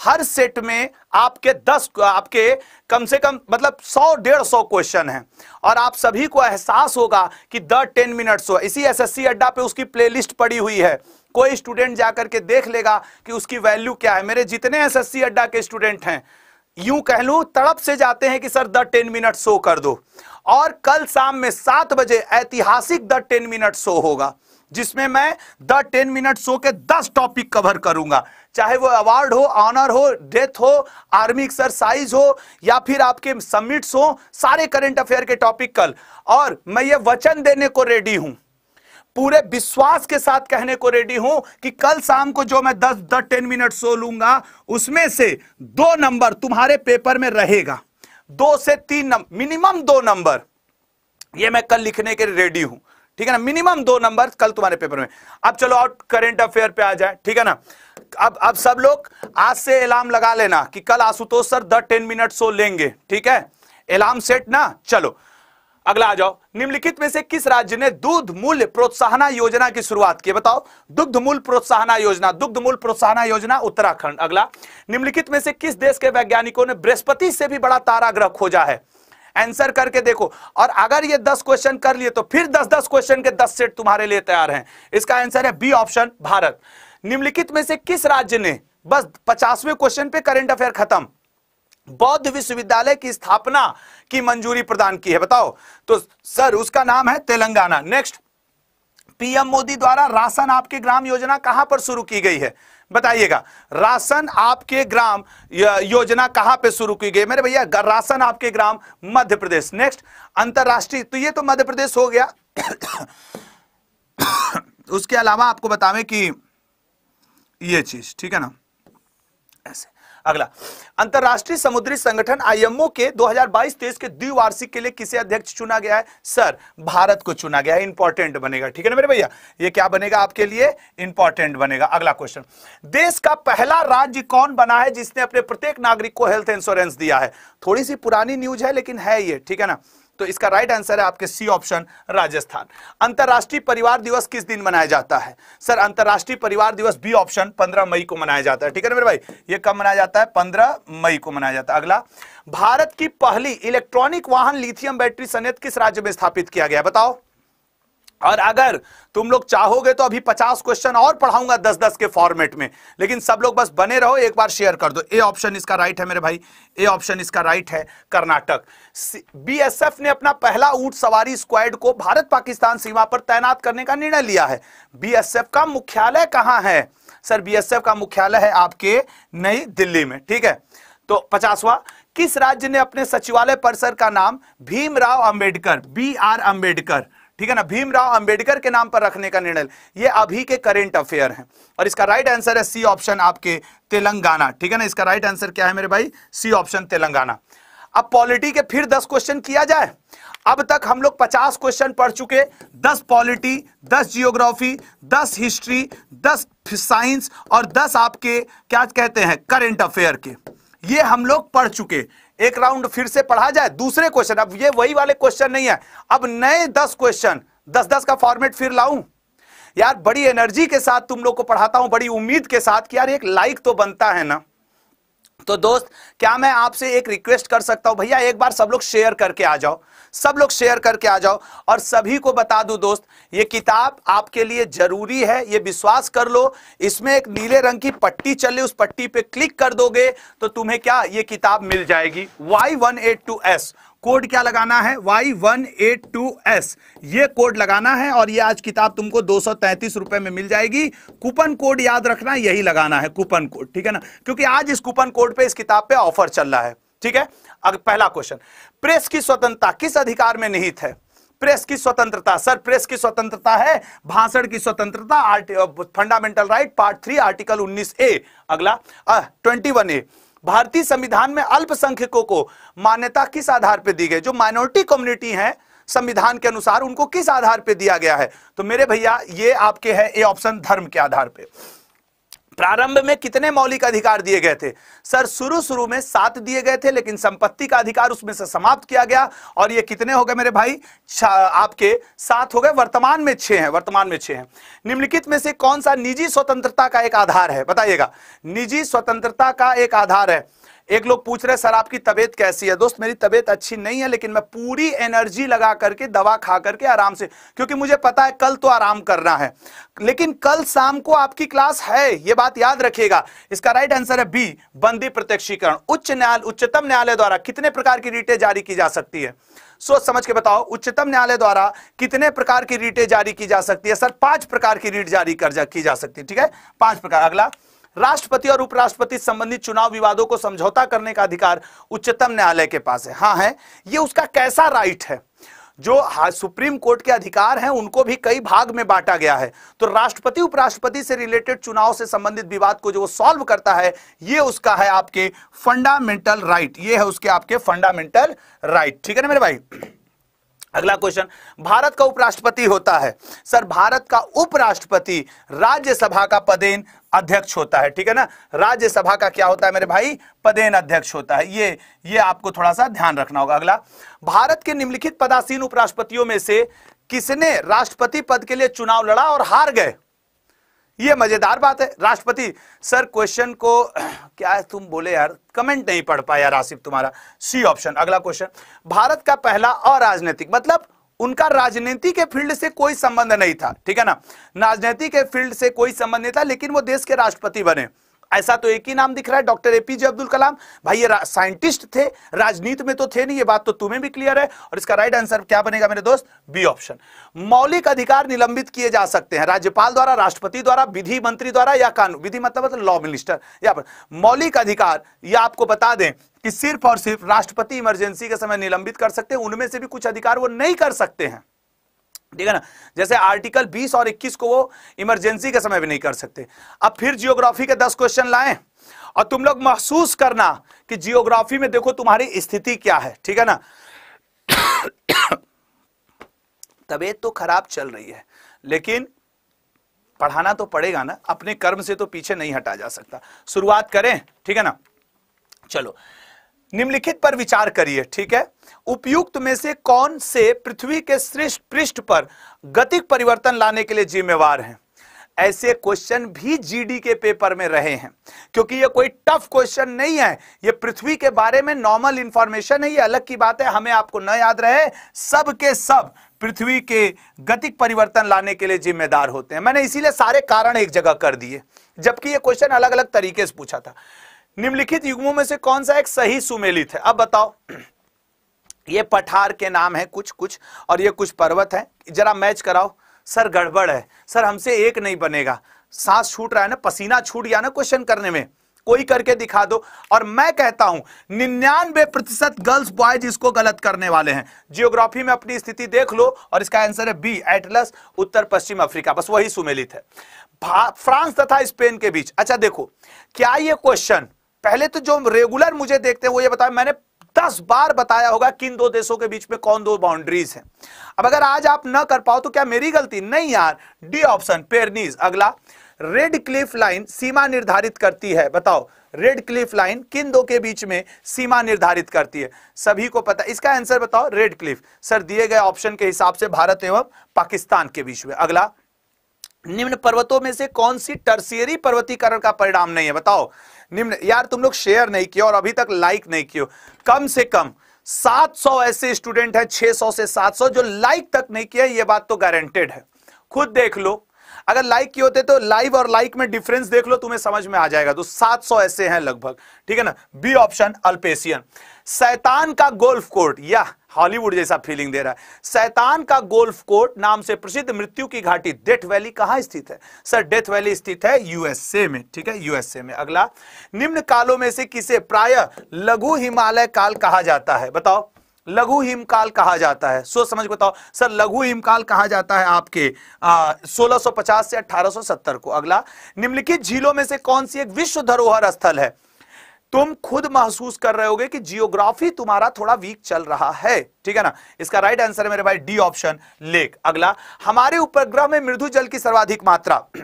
हर सेट में आपके दस आपके कम से कम मतलब सौ डेढ़ सौ क्वेश्चन हैं और आप सभी को एहसास होगा कि द टेन मिनट्स हो इसी एसएससी अड्डा पे उसकी प्लेलिस्ट पड़ी हुई है कोई स्टूडेंट जाकर के देख लेगा कि उसकी वैल्यू क्या है मेरे जितने एस अड्डा के स्टूडेंट हैं यूं कह लूं तड़प से जाते हैं कि sir the ten minute show कर दो और कल शाम में सात बजे ऐतिहासिक द टेन मिनट शो होगा जिसमें मैं द टेन मिनट शो के दस टॉपिक कवर करूंगा चाहे वो अवार्ड हो ऑनर हो डेथ हो आर्मी एक्सरसाइज हो या फिर आपके सबमिट्स हो सारे करेंट अफेयर के टॉपिक कल और मैं ये वचन देने को रेडी हूं पूरे विश्वास के साथ कहने को रेडी हूं कि कल शाम को जो मैं 10 द टेन मिनट सो लूंगा उसमें से दो नंबर तुम्हारे पेपर में रहेगा दो से तीन नंबर मिनिमम दो नंबर ये मैं कल लिखने के रेडी हूं ठीक है ना मिनिमम दो नंबर कल तुम्हारे पेपर में अब चलो आउट करेंट अफेयर पे आ जाए ठीक है ना अब अब सब लोग आज से अलार्म लगा लेना कि कल Ashutosh sir the ten minute show लेंगे ठीक है अलार्म सेट ना चलो अगला आ जाओ निम्नलिखित में से किस राज्य ने दूध मूल्य प्रोत्साहना योजना की शुरुआत की बताओ दुग्ध मूल्य प्रोत्साहना योजना दुग्ध मूल्य प्रोत्साहना योजना उत्तराखंड अगला निम्नलिखित में से किस देश के वैज्ञानिकों ने बृहस्पति से भी बड़ा तारा ग्रह खोजा है आंसर करके देखो और अगर ये दस क्वेश्चन कर लिए तो फिर दस दस क्वेश्चन के दस सेट तुम्हारे लिए तैयार हैं इसका आंसर है बी ऑप्शन भारत निम्नलिखित में से किस राज्य ने बस पचासवें क्वेश्चन पे करंट अफेयर खत्म बौद्ध विश्वविद्यालय की स्थापना की मंजूरी प्रदान की है बताओ तो सर उसका नाम है तेलंगाना नेक्स्ट पीएम मोदी द्वारा राशन आपके ग्राम योजना कहां पर शुरू की गई है बताइएगा राशन आपके ग्राम योजना कहां पे शुरू की गई मेरे भैया राशन आपके ग्राम मध्य प्रदेश नेक्स्ट अंतरराष्ट्रीय तो ये तो मध्य प्रदेश हो गया उसके अलावा आपको बतावे कि ये चीज ठीक है ना ऐसे अगला अंतरराष्ट्रीय समुद्री संगठन आईएमओ के 2022-23 के द्विवार्षिक के लिए किसे अध्यक्ष चुना गया है सर भारत को चुना गया है इंपॉर्टेंट बनेगा ठीक है ना मेरे भैया ये क्या बनेगा आपके लिए इंपॉर्टेंट बनेगा अगला क्वेश्चन देश का पहला राज्य कौन बना है जिसने अपने प्रत्येक नागरिक को हेल्थ इंश्योरेंस दिया है थोड़ी सी पुरानी न्यूज है लेकिन है ये ठीक है ना तो इसका राइट आंसर है आपके सी ऑप्शन राजस्थान अंतर्राष्ट्रीय परिवार दिवस किस दिन मनाया जाता है सर अंतर्राष्ट्रीय परिवार दिवस बी ऑप्शन पंद्रह मई को मनाया जाता है ठीक है ना मेरे भाई ये कब मनाया जाता है पंद्रह मई को मनाया जाता है अगला भारत की पहली इलेक्ट्रॉनिक वाहन लिथियम बैटरी संयंत्र किस राज्य में स्थापित किया गया बताओ और अगर तुम लोग चाहोगे तो अभी पचास क्वेश्चन और पढ़ाऊंगा दस दस के फॉर्मेट में लेकिन सब लोग बस बने रहो एक बार शेयर कर दो ए ऑप्शन इसका राइट है मेरे भाई ए ऑप्शन इसका राइट है कर्नाटक बीएसएफ ने अपना पहला ऊंट सवारी स्क्वाड को भारत पाकिस्तान सीमा पर तैनात करने का निर्णय लिया है बीएसएफ का मुख्यालय कहां है सर बीएसएफ का मुख्यालय है आपके नई दिल्ली में ठीक है तो पचासवा किस राज्य ने अपने सचिवालय परिसर का नाम भीमराव अंबेडकर बी आर अंबेडकर ठीक है ना भीमराव अंबेडकर के नाम पर रखने का निर्णय ये अभी के करेंट अफेयर है और इसका राइट आंसर है सी ऑप्शन आपके तेलंगाना ठीक है ना इसका राइट आंसर क्या है मेरे भाई सी ऑप्शन तेलंगाना अब पॉलिटी के फिर दस क्वेश्चन किया जाए अब तक हम लोग पचास क्वेश्चन पढ़ चुके दस पॉलिटी दस जियोग्राफी दस हिस्ट्री दस साइंस और दस आपके क्या कहते हैं करेंट अफेयर के ये हम लोग पढ़ चुके एक राउंड फिर से पढ़ा जाए दूसरे क्वेश्चन अब ये वही वाले क्वेश्चन नहीं है अब नए दस क्वेश्चन दस दस का फॉर्मेट फिर लाऊं यार बड़ी एनर्जी के साथ तुम लोग को पढ़ाता हूं बड़ी उम्मीद के साथ कि यार एक लाइक तो बनता है ना तो दोस्त क्या मैं आपसे एक रिक्वेस्ट कर सकता हूं भैया एक बार सब लोग शेयर करके आ जाओ सब लोग शेयर करके आ जाओ और सभी को बता दूं दोस्त ये किताब आपके लिए जरूरी है ये विश्वास कर लो इसमें एक नीले रंग की पट्टी चले उस पट्टी पे क्लिक कर दोगे तो तुम्हें क्या ये किताब मिल जाएगी Y one eight two S code क्या लगाना है Y one eight two S ये कोड लगाना है और ये आज किताब तुमको दो रुपए में मिल जाएगी कूपन कोड याद रखना यही लगाना है कूपन कोड ठीक है ना क्योंकि आज इस कूपन कोड पे इस किताब पे ऑफर चल रहा है ठीक है अगर पहला क्वेश्चन प्रेस की स्वतंत्रता किस अधिकार में निहित है प्रेस की स्वतंत्रता सर प्रेस की स्वतंत्रता है भाषण की स्वतंत्रता fundamental right part three article उन्नीस ए अगला ट्वेंटी वन ए भारतीय संविधान में अल्पसंख्यकों को मान्यता किस आधार पर दी गई जो माइनॉरिटी कम्युनिटी है संविधान के अनुसार उनको किस आधार पर दिया गया है तो मेरे भैया ये आपके है ए ऑप्शन धर्म के आधार पर प्रारंभ में कितने मौलिक अधिकार दिए गए थे सर शुरू शुरू में सात दिए गए थे लेकिन संपत्ति का अधिकार उसमें से समाप्त किया गया और ये कितने हो गए मेरे भाई आपके सात हो गए वर्तमान में छह हैं वर्तमान में छह हैं निम्नलिखित में से कौन सा निजी स्वतंत्रता का एक आधार है बताइएगा निजी स्वतंत्रता का एक आधार है एक लोग पूछ रहे सर आपकी तबीयत कैसी है दोस्त मेरी तबीयत अच्छी नहीं है लेकिन मैं पूरी एनर्जी लगा करके दवा खा करके आराम से क्योंकि मुझे पता है कल तो आराम करना है लेकिन कल शाम को आपकी क्लास है ये बात याद रखिएगा इसका राइट आंसर है बी बंदी प्रत्यक्षीकरण उच्च न्यायालय उच्चतम न्यायालय द्वारा कितने प्रकार की रीटें जारी की जा सकती है सोच समझ के बताओ उच्चतम न्यायालय द्वारा कितने प्रकार की रीटें जारी की जा सकती है सर पांच प्रकार की रीट जारी कर जा, की जा सकती है ठीक है पांच प्रकार अगला राष्ट्रपति और उपराष्ट्रपति संबंधित चुनाव विवादों को समझौता करने का अधिकार उच्चतम न्यायालय के पास है हाँ है ये उसका कैसा राइट है जो हाँ, सुप्रीम कोर्ट के अधिकार हैं उनको भी कई भाग में बांटा गया है तो राष्ट्रपति उपराष्ट्रपति से रिलेटेड चुनाव से संबंधित विवाद को जो वो सॉल्व करता है ये उसका है आपके फंडामेंटल राइट ये है उसके आपके फंडामेंटल राइट ठीक है ना मेरे भाई अगला क्वेश्चन भारत का उपराष्ट्रपति होता है सर भारत का उपराष्ट्रपति राज्यसभा का पदेन अध्यक्ष होता है ठीक है ना राज्यसभा का क्या होता है मेरे भाई पदेन अध्यक्ष होता है ये ये आपको थोड़ा सा ध्यान रखना होगा अगला भारत के निम्नलिखित पदासीन उपराष्ट्रपतियों में से किसने राष्ट्रपति पद के लिए चुनाव लड़ा और हार गए ये मजेदार बात है राष्ट्रपति सर क्वेश्चन को क्या है तुम बोले यार कमेंट नहीं पढ़ पाया राशिफ तुम्हारा सी ऑप्शन अगला क्वेश्चन भारत का पहला अराजनीतिक मतलब उनका राजनीति के फील्ड से कोई संबंध नहीं था ठीक है ना राजनीति के फील्ड से कोई संबंध नहीं था लेकिन वो देश के राष्ट्रपति बने ऐसा तो एक ही नाम दिख रहा है डॉक्टर एपीजे अब्दुल कलाम भाई ये साइंटिस्ट थे राजनीति में तो थे नहीं ये बात तो तुम्हें भी क्लियर है और इसका राइट आंसर क्या बनेगा मेरे दोस्त बी ऑप्शन मौलिक अधिकार निलंबित किए जा सकते हैं राज्यपाल द्वारा राष्ट्रपति द्वारा विधि मंत्री द्वारा या कानून विधि मतलब लॉ मतलब मिनिस्टर या मौलिक अधिकार या आपको बता दें कि सिर्फ और सिर्फ राष्ट्रपति इमरजेंसी के समय निलंबित कर सकते हैं उनमें से भी कुछ अधिकार वो नहीं कर सकते हैं ठीक है ना जैसे आर्टिकल 20 और 21 को वो इमरजेंसी के समय भी नहीं कर सकते अब फिर जियोग्राफी के 10 क्वेश्चन लाए और तुम लोग महसूस करना कि जियोग्राफी में देखो तुम्हारी स्थिति क्या है ठीक है ना तबीयत तो खराब चल रही है लेकिन पढ़ाना तो पड़ेगा ना अपने कर्म से तो पीछे नहीं हटा जा सकता शुरुआत करें ठीक है ना चलो निम्नलिखित पर विचार करिए ठीक है उपयुक्त में से कौन से पृथ्वी के श्रेष्ठ पृष्ठ पर गतिक परिवर्तन लाने के लिए जिम्मेवार हैं ऐसे क्वेश्चन भी जीडी के पेपर में रहे हैं क्योंकि ये कोई टफ क्वेश्चन नहीं है ये पृथ्वी के बारे में नॉर्मल इंफॉर्मेशन है ये अलग की बात है हमें आपको न याद रहे सब के सब पृथ्वी के गतिक परिवर्तन लाने के लिए जिम्मेदार होते हैं मैंने इसीलिए सारे कारण एक जगह कर दिए जबकि ये क्वेश्चन अलग अलग तरीके से पूछा था निम्नलिखित युग्मों में से कौन सा एक सही सुमेलित है अब बताओ ये पठार के नाम है कुछ कुछ और ये कुछ पर्वत है जरा मैच कराओ सर गड़बड़ है सर हमसे एक नहीं बनेगा सांस छूट रहा है ना पसीना छूट गया ना क्वेश्चन करने में कोई करके दिखा दो और मैं कहता हूं निन्यानवे प्रतिशत गर्ल्स बॉयज इसको गलत करने वाले हैं जियोग्राफी में अपनी स्थिति देख लो और इसका आंसर है बी एटलस उत्तर पश्चिम अफ्रीका बस वही सुमेलित है फ्रांस तथा स्पेन के बीच अच्छा देखो क्या ये क्वेश्चन पहले तो जो रेगुलर मुझे देखते हैं वो ये बताया मैंने दस बार बताया होगा किन दो देशों के बीच में कौन दो बाउंड्रीज हैं अब अगर आज आप ना कर पाओ तो क्या मेरी गलती नहीं यार डी ऑप्शन पेरनीज अगला रेड क्लिफ लाइन सीमा निर्धारित करती है बताओ रेड क्लिफ लाइन किन दो के बीच में सीमा निर्धारित करती है सभी को पता इसका आंसर बताओ रेड क्लिफ सर दिए गए ऑप्शन के हिसाब से भारत एवं पाकिस्तान के बीच में अगला निम्न पर्वतों में से कौन सी टर्सियरी पर्वतीकरण का परिणाम नहीं है बताओ निम्न यार तुम लोग शेयर नहीं किया और अभी तक लाइक नहीं किया कम से कम 700 ऐसे स्टूडेंट हैं 600 से 700 जो लाइक तक नहीं किया ये बात तो गारंटेड है खुद देख लो अगर लाइक किए होते तो लाइव और लाइक में डिफरेंस देख लो तुम्हें समझ में आ जाएगा तो सात ऐसे हैं लगभग ठीक है ना बी ऑप्शन अल्पेशियन सैतान का गोल्फ कोर्ट या हॉलीवुड जैसा फीलिंग दे रहा है सैतान का गोल्फ कोर्ट नाम से प्रसिद्ध मृत्यु की घाटी डेथ वैली कहां स्थित है सर डेथ वैली स्थित है यूएसए में ठीक है यूएसए में अगला निम्न कालों में से किसे प्राय लघु हिमालय काल कहा जाता है बताओ लघु हिमकाल कहा जाता है सोच समझ बताओ सर लघु हिमकाल कहा जाता है आपके आ, 1650 से 1870 को अगला निम्नलिखित झीलों में से कौन सी एक विश्व धरोहर स्थल है तुम खुद महसूस कर रहे होगे कि जियोग्राफी तुम्हारा थोड़ा वीक चल रहा है ठीक है ना इसका राइट आंसर है मेरे भाई डी ऑप्शन लेक अगला हमारे उपग्रह में मृदु जल की सर्वाधिक मात्रा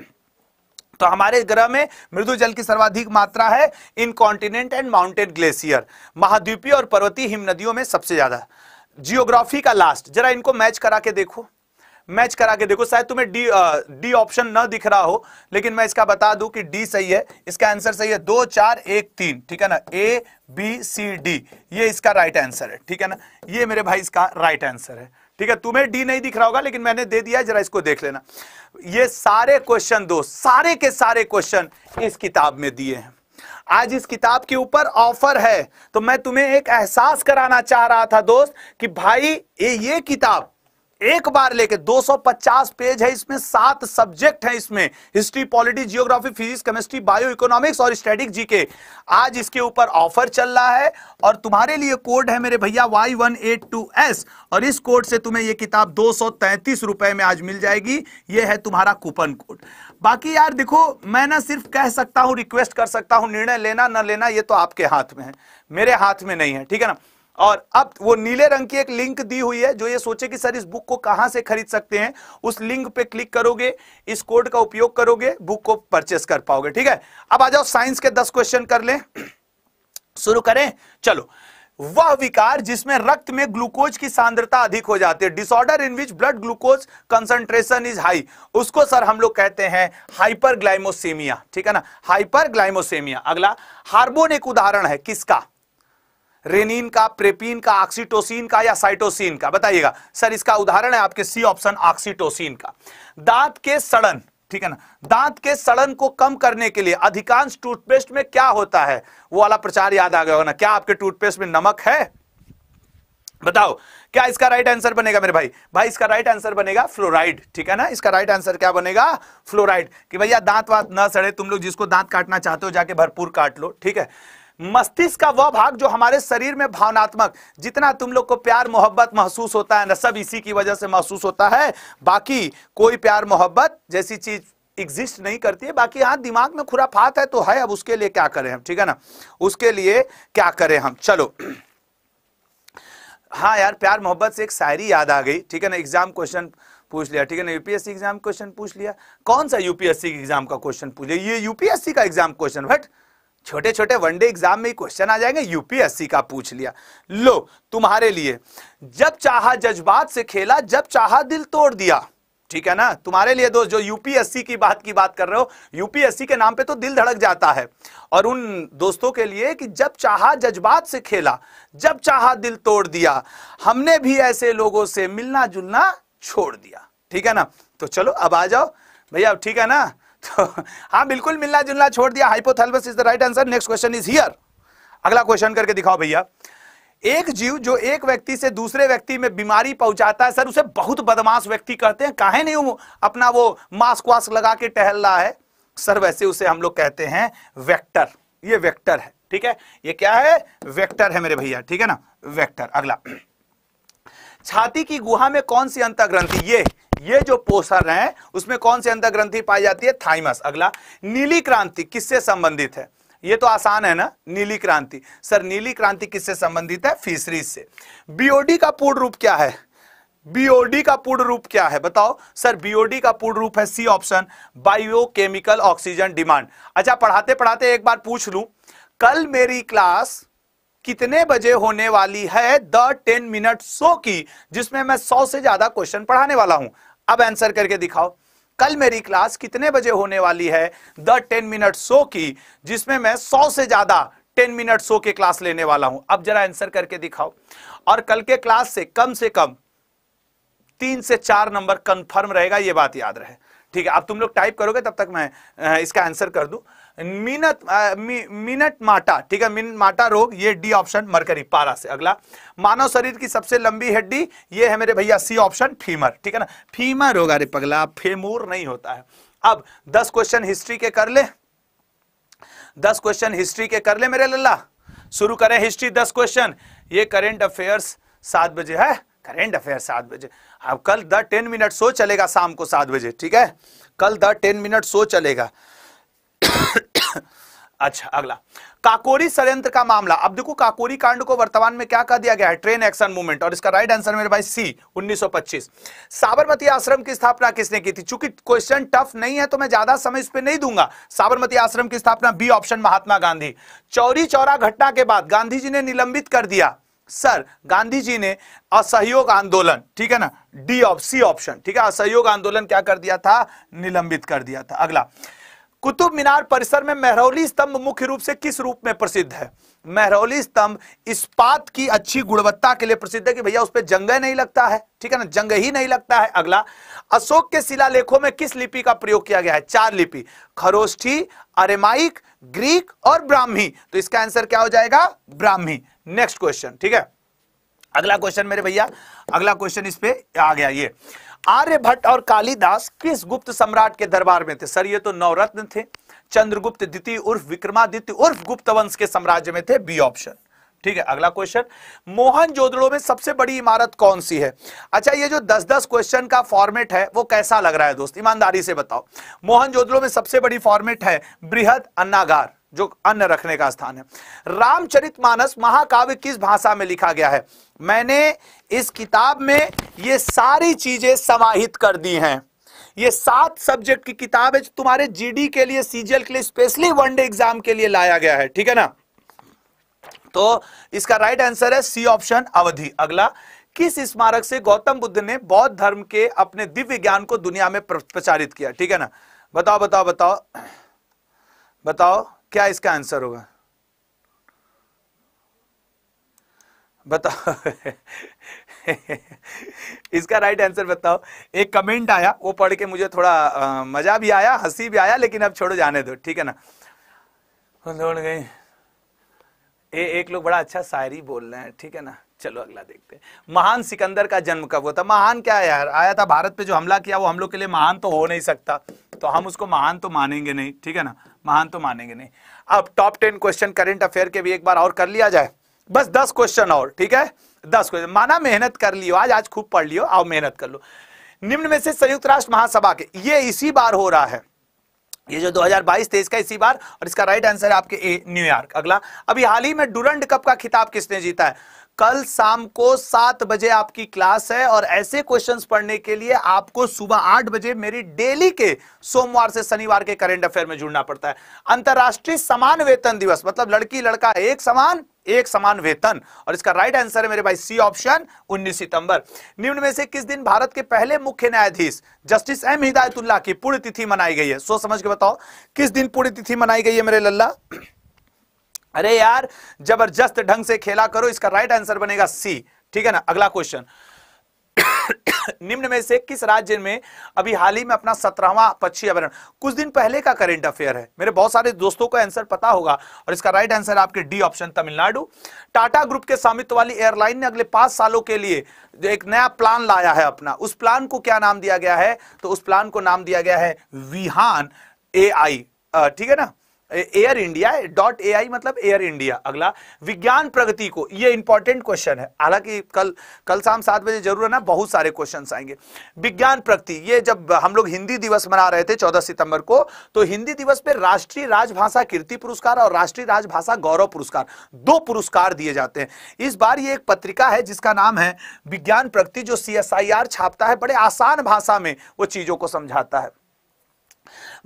तो हमारे ग्रह में मृदु जल की सर्वाधिक मात्रा है in continent and mountain glacier महाद्वीपीय और पर्वतीय हिम नदियों में सबसे ज्यादा जियोग्राफी का लास्ट जरा इनको मैच करा के देखो मैच करा के देखो शायद तुम्हें डी डी ऑप्शन न दिख रहा हो लेकिन मैं इसका बता दूं कि डी सही है इसका आंसर सही है दो चार एक तीन ठीक है ना ए बी सी डी ये इसका राइट आंसर है ठीक है ना ये मेरे भाई इसका राइट आंसर है ठीक है तुम्हें डी नहीं दिख रहा होगा लेकिन मैंने दे दिया जरा इसको देख लेना ये सारे क्वेश्चन दो सारे के सारे क्वेश्चन इस किताब में दिए हैं आज इस किताब के ऊपर ऑफर है तो मैं तुम्हें एक एहसास कराना चाह रहा था दोस्त कि भाई ये ये किताब एक बार लेके 250 पेज है इसमें सात सब्जेक्ट है इसमें history polity geography physics chemistry bio economics और स्टैटिक जीके आज इसके ऊपर ऑफर चल रहा है और तुम्हारे लिए कोड है मेरे भैया Y one eight two S और इस कोड से तुम्हें यह किताब दो रुपए में आज मिल जाएगी यह है तुम्हारा कूपन कोड बाकी यार देखो मैं ना सिर्फ कह सकता हूं रिक्वेस्ट कर सकता हूं निर्णय लेना ना लेना ये तो आपके हाथ में है मेरे हाथ में नहीं है ठीक है ना और अब वो नीले रंग की एक लिंक दी हुई है जो ये सोचे कि सर इस बुक को कहां से खरीद सकते हैं उस लिंक पे क्लिक करोगे इस कोड का उपयोग करोगे बुक को परचेस कर पाओगे ठीक है अब आ जाओ साइंस के दस क्वेश्चन कर लें शुरू करें चलो वह विकार जिसमें रक्त में ग्लूकोज की सांद्रता अधिक हो जाती है disorder in which blood glucose concentration is high उसको सर हम लोग कहते हैं हाइपरग्लाइमोसेमिया ठीक है ना हाइपर ग्लाइमोसेमिया अगला हार्मोन एक उदाहरण है किसका रेनिन का प्रेपिन का ऑक्सीटोसिन का या साइटोसिन का बताइएगा सर इसका उदाहरण है आपके सी ऑप्शन ऑक्सीटोसिन का दांत के सड़न ठीक है ना दांत के सड़न को कम करने के लिए अधिकांश टूथपेस्ट में क्या होता है वो वाला प्रचार याद आ गया होगा ना क्या आपके टूथपेस्ट में नमक है बताओ क्या इसका राइट आंसर बनेगा मेरे भाई भाई इसका राइट आंसर बनेगा फ्लोराइड ठीक है ना इसका राइट आंसर क्या बनेगा फ्लोराइड कि भैया दांत वात ना सड़े तुम लोग जिसको दांत काटना चाहते हो जाके भरपूर काट लो ठीक है मस्तिष्क का वह भाग जो हमारे शरीर में भावनात्मक जितना तुम लोग को प्यार मोहब्बत महसूस होता है ना सब इसी की वजह से महसूस होता है बाकी कोई प्यार मोहब्बत जैसी चीज एग्जिस्ट नहीं करती है बाकी हाँ दिमाग में खुराफात है तो है अब उसके लिए क्या करें हम ठीक है ना उसके लिए क्या करें हम चलो हाँ यार प्यार मोहब्बत से एक शायरी याद आ गई ठीक है ना एग्जाम क्वेश्चन पूछ लिया ठीक है ना यूपीएससी एग्जाम क्वेश्चन पूछ लिया कौन सा यूपीएससी एग्जाम का क्वेश्चन पूछ लिया ये यूपीएससी का एग्जाम क्वेश्चन बट छोटे छोटे वनडे एग्जाम में ही क्वेश्चन आ जाएंगे यूपीएससी का पूछ लिया लो तुम्हारे लिए जब चाहा जज्बात से खेला जब चाहा दिल तोड़ दिया ठीक है ना तुम्हारे लिए दोस्त जो यूपीएससी की बात की बात कर रहे हो यूपीएससी के नाम पे तो दिल धड़क जाता है और उन दोस्तों के लिए कि जब चाहा जज्बात से खेला जब चाहा दिल तोड़ दिया हमने भी ऐसे लोगों से मिलना जुलना छोड़ दिया ठीक है ना तो चलो अब आ जाओ भैया ठीक है ना तो हाँ बिल्कुल मिलना जुलना छोड़ दिया hypothalamus is the right answer next question is here अगला क्वेश्चन करके दिखाओ भैया एक जीव जो एक व्यक्ति से दूसरे व्यक्ति में बीमारी पहुंचाता है सर उसे बहुत बदमाश व्यक्ति कहते हैं काहे नहीं वो अपना वो मास्क वास्क लगा के टहल रहा है सर वैसे उसे हम लोग कहते हैं वेक्टर ये वेक्टर है ठीक है ये क्या है वेक्टर है मेरे भैया ठीक है ना वेक्टर अगला छाती की गुहा में कौन सी अंतग्रंथि ये ये जो पोषण है उसमें कौन सी अंतर ग्रंथि पाई जाती है थाइमस अगला नीली क्रांति किससे संबंधित है ये तो आसान है ना नीली क्रांति सर नीली क्रांति किससे संबंधित है फिशरीज से बीओडी का पूर्ण रूप क्या है बीओडी का पूर्ण रूप क्या है बताओ सर बीओडी का पूर्ण रूप है C option biochemical oxygen demand अच्छा पढ़ाते पढ़ाते एक बार पूछ लू कल मेरी क्लास कितने बजे होने वाली है द टेन मिनट शो की जिसमें मैं सौ से ज्यादा क्वेश्चन पढ़ाने वाला हूं अब आंसर करके दिखाओ कल मेरी क्लास कितने बजे होने वाली है द टेन मिनट शो की जिसमें मैं सौ से ज्यादा टेन मिनट शो के क्लास लेने वाला हूं अब जरा आंसर करके दिखाओ और कल के क्लास से कम से कम तीन से चार नंबर कंफर्म रहेगा ये बात याद रहे ठीक है अब तुम लोग टाइप करोगे तब तक मैं इसका आंसर कर दूं मिनट मिनट माटा ठीक है मिनट माटा रोग ये डी ऑप्शन मरकरी पारा से अगला मानव शरीर की सबसे लंबी हड्डी ये है मेरे भैया सी ऑप्शन फीमर ठीक है ना फीमर होगा अरे पगला फेमूर नहीं होता है अब दस क्वेश्चन हिस्ट्री के कर ले दस क्वेश्चन हिस्ट्री के कर ले मेरे लल्ला शुरू करें हिस्ट्री दस क्वेश्चन ये करेंट अफेयर्स सात बजे है करेंट अफेयर सात बजे अब कल द टेन मिनट शो चलेगा शाम को सात बजे ठीक है कल द टेन मिनट शो चलेगा अच्छा अगला काकोरी षडयंत्र का मामला अब देखो काकोरी कांड को वर्तमान में क्या कह दिया गया है ट्रेन एक्शन मूवमेंट और इसका राइट आंसर मेरे भाई सी 1925 साबरमती आश्रम की स्थापना किसने की थी चूंकि क्वेश्चन टफ नहीं है तो मैं ज्यादा समय इस पर नहीं दूंगा साबरमती आश्रम की स्थापना बी ऑप्शन महात्मा गांधी चौरी चौरा घटना के बाद गांधी जी ने निलंबित कर दिया सर गांधी जी ने असहयोग आंदोलन ठीक है ना डी ऑप्शन ठीक है असहयोग आंदोलन क्या कर दिया था निलंबित कर दिया था अगला कुतुब मीनार परिसर में मेहरौली स्तंभ मुख्य रूप से किस रूप में प्रसिद्ध है मेहरौली स्तंभ इस्पात की अच्छी गुणवत्ता के लिए प्रसिद्ध है कि भैया उस पर जंग नहीं लगता है ठीक है ना जंग ही नहीं लगता है अगला अशोक के शिला लेखों में किस लिपि का प्रयोग किया गया है चार लिपि खरोष्ठी अरेमाइक ग्रीक और ब्राह्मी तो इसका आंसर क्या हो जाएगा ब्राह्मी नेक्स्ट क्वेश्चन ठीक है अगला क्वेश्चन मेरे भैया अगला क्वेश्चन इस पे आ गया ये आर्यभट्ट और कालिदास किस गुप्त सम्राट के दरबार में थे सर ये तो नवरत्न थे चंद्रगुप्त द्वितीय उर्फ विक्रमादित्य उर्फ गुप्त वंश के साम्राज्य में थे बी ऑप्शन ठीक है अगला क्वेश्चन मोहन जोदड़ो में सबसे बड़ी इमारत कौन सी है अच्छा ये जो 10-10 क्वेश्चन का फॉर्मेट है वो कैसा लग रहा है दोस्त ईमानदारी से बताओ मोहन जोदड़ो में सबसे बड़ी फॉर्मेट है बृहद अन्नागार जो अन्न रखने का स्थान है रामचरितमानस महाकाव्य किस भाषा में लिखा गया है मैंने इस किताब में ये सारी चीजें समाहित कर दी हैं ये सात सब्जेक्ट की किताब है जो तुम्हारे जीडी के लिए सीजीएल के लिए स्पेशली वनडे एग्जाम के लिए लाया गया है ठीक है ना तो इसका राइट आंसर है सी ऑप्शन अवधि अगला किस स्मारक से गौतम बुद्ध ने बौद्ध धर्म के अपने दिव्य ज्ञान को दुनिया में प्रचारित किया ठीक है ना बताओ बताओ बताओ बताओ क्या इसका आंसर होगा बताओ इसका राइट आंसर बताओ एक कमेंट आया वो पढ़ के मुझे थोड़ा आ, मजा भी आया हंसी भी आया लेकिन अब छोड़ो जाने दो ठीक है ना दौड़ गई ए, एक लोग बड़ा अच्छा शायरी बोल रहे हैं ठीक है ना चलो अगला देखते हैं महान सिकंदर का जन्म कब होता महान क्या यार आया था भारत पे जो हमला किया वो हम लोग के लिए महान तो हो नहीं सकता तो हम उसको महान तो मानेंगे नहीं ठीक है ना महान तो मानेंगे नहीं अब top ten question current affair के भी एक बार और कर लिया जाए बस दस क्वेश्चन और ठीक है दस क्वेश्चन माना मेहनत कर लियो आज आज खूब पढ़ लियो आओ मेहनत कर लो निम्न में से संयुक्त राष्ट्र महासभा के ये इसी बार हो रहा है ये जो 2022-23 का इसी बार और इसका राइट आंसर है आपके ए न्यूयॉर्क अगला अभी हाल ही में डुरंड कप का खिताब किसने जीता है कल शाम को सात बजे आपकी क्लास है और ऐसे क्वेश्चंस पढ़ने के लिए आपको सुबह आठ बजे मेरी डेली के सोमवार से शनिवार के करेंट अफेयर में जुड़ना पड़ता है अंतर्राष्ट्रीय समान वेतन दिवस मतलब लड़की लड़का एक समान एक समान वेतन और इसका राइट आंसर है मेरे भाई सी ऑप्शन 19 सितंबर निम्न में से किस दिन भारत के पहले मुख्य न्यायाधीश जस्टिस एम हिदायतुल्लाह की पूर्ण तिथि मनाई गई है सो समझ के बताओ किस दिन पूर्ण तिथि मनाई गई है मेरे लल्ला अरे यार जबरदस्त ढंग से खेला करो इसका राइट आंसर बनेगा सी ठीक है ना अगला क्वेश्चन निम्न में से किस राज्य में अभी हाल ही में अपना सत्रहवा पक्षी अभरण कुछ दिन पहले का करेंट अफेयर है मेरे बहुत सारे दोस्तों को आंसर पता होगा और इसका राइट आंसर आपके D option Tamil Nadu Tata group के स्वामित्व वाली एयरलाइन ने अगले पांच सालों के लिए एक नया प्लान लाया है अपना उस प्लान को क्या नाम दिया गया है तो उस प्लान को नाम दिया गया है विहान ए ठीक है ना Air India dot A I मतलब एयर इंडिया अगला विज्ञान प्रगति को ये इंपॉर्टेंट क्वेश्चन है हालांकि कल कल शाम सात बजे जरूर है ना बहुत सारे क्वेश्चन आएंगे विज्ञान प्रगति ये जब हम लोग हिंदी दिवस मना रहे थे चौदह सितंबर को तो हिंदी दिवस पर राष्ट्रीय राजभाषा कीर्ति पुरस्कार और राष्ट्रीय राजभाषा गौरव पुरस्कार दो पुरस्कार दिए जाते हैं इस बार ये एक पत्रिका है जिसका नाम है विज्ञान प्रगति जो सी छापता है बड़े आसान भाषा में वो चीजों को समझाता है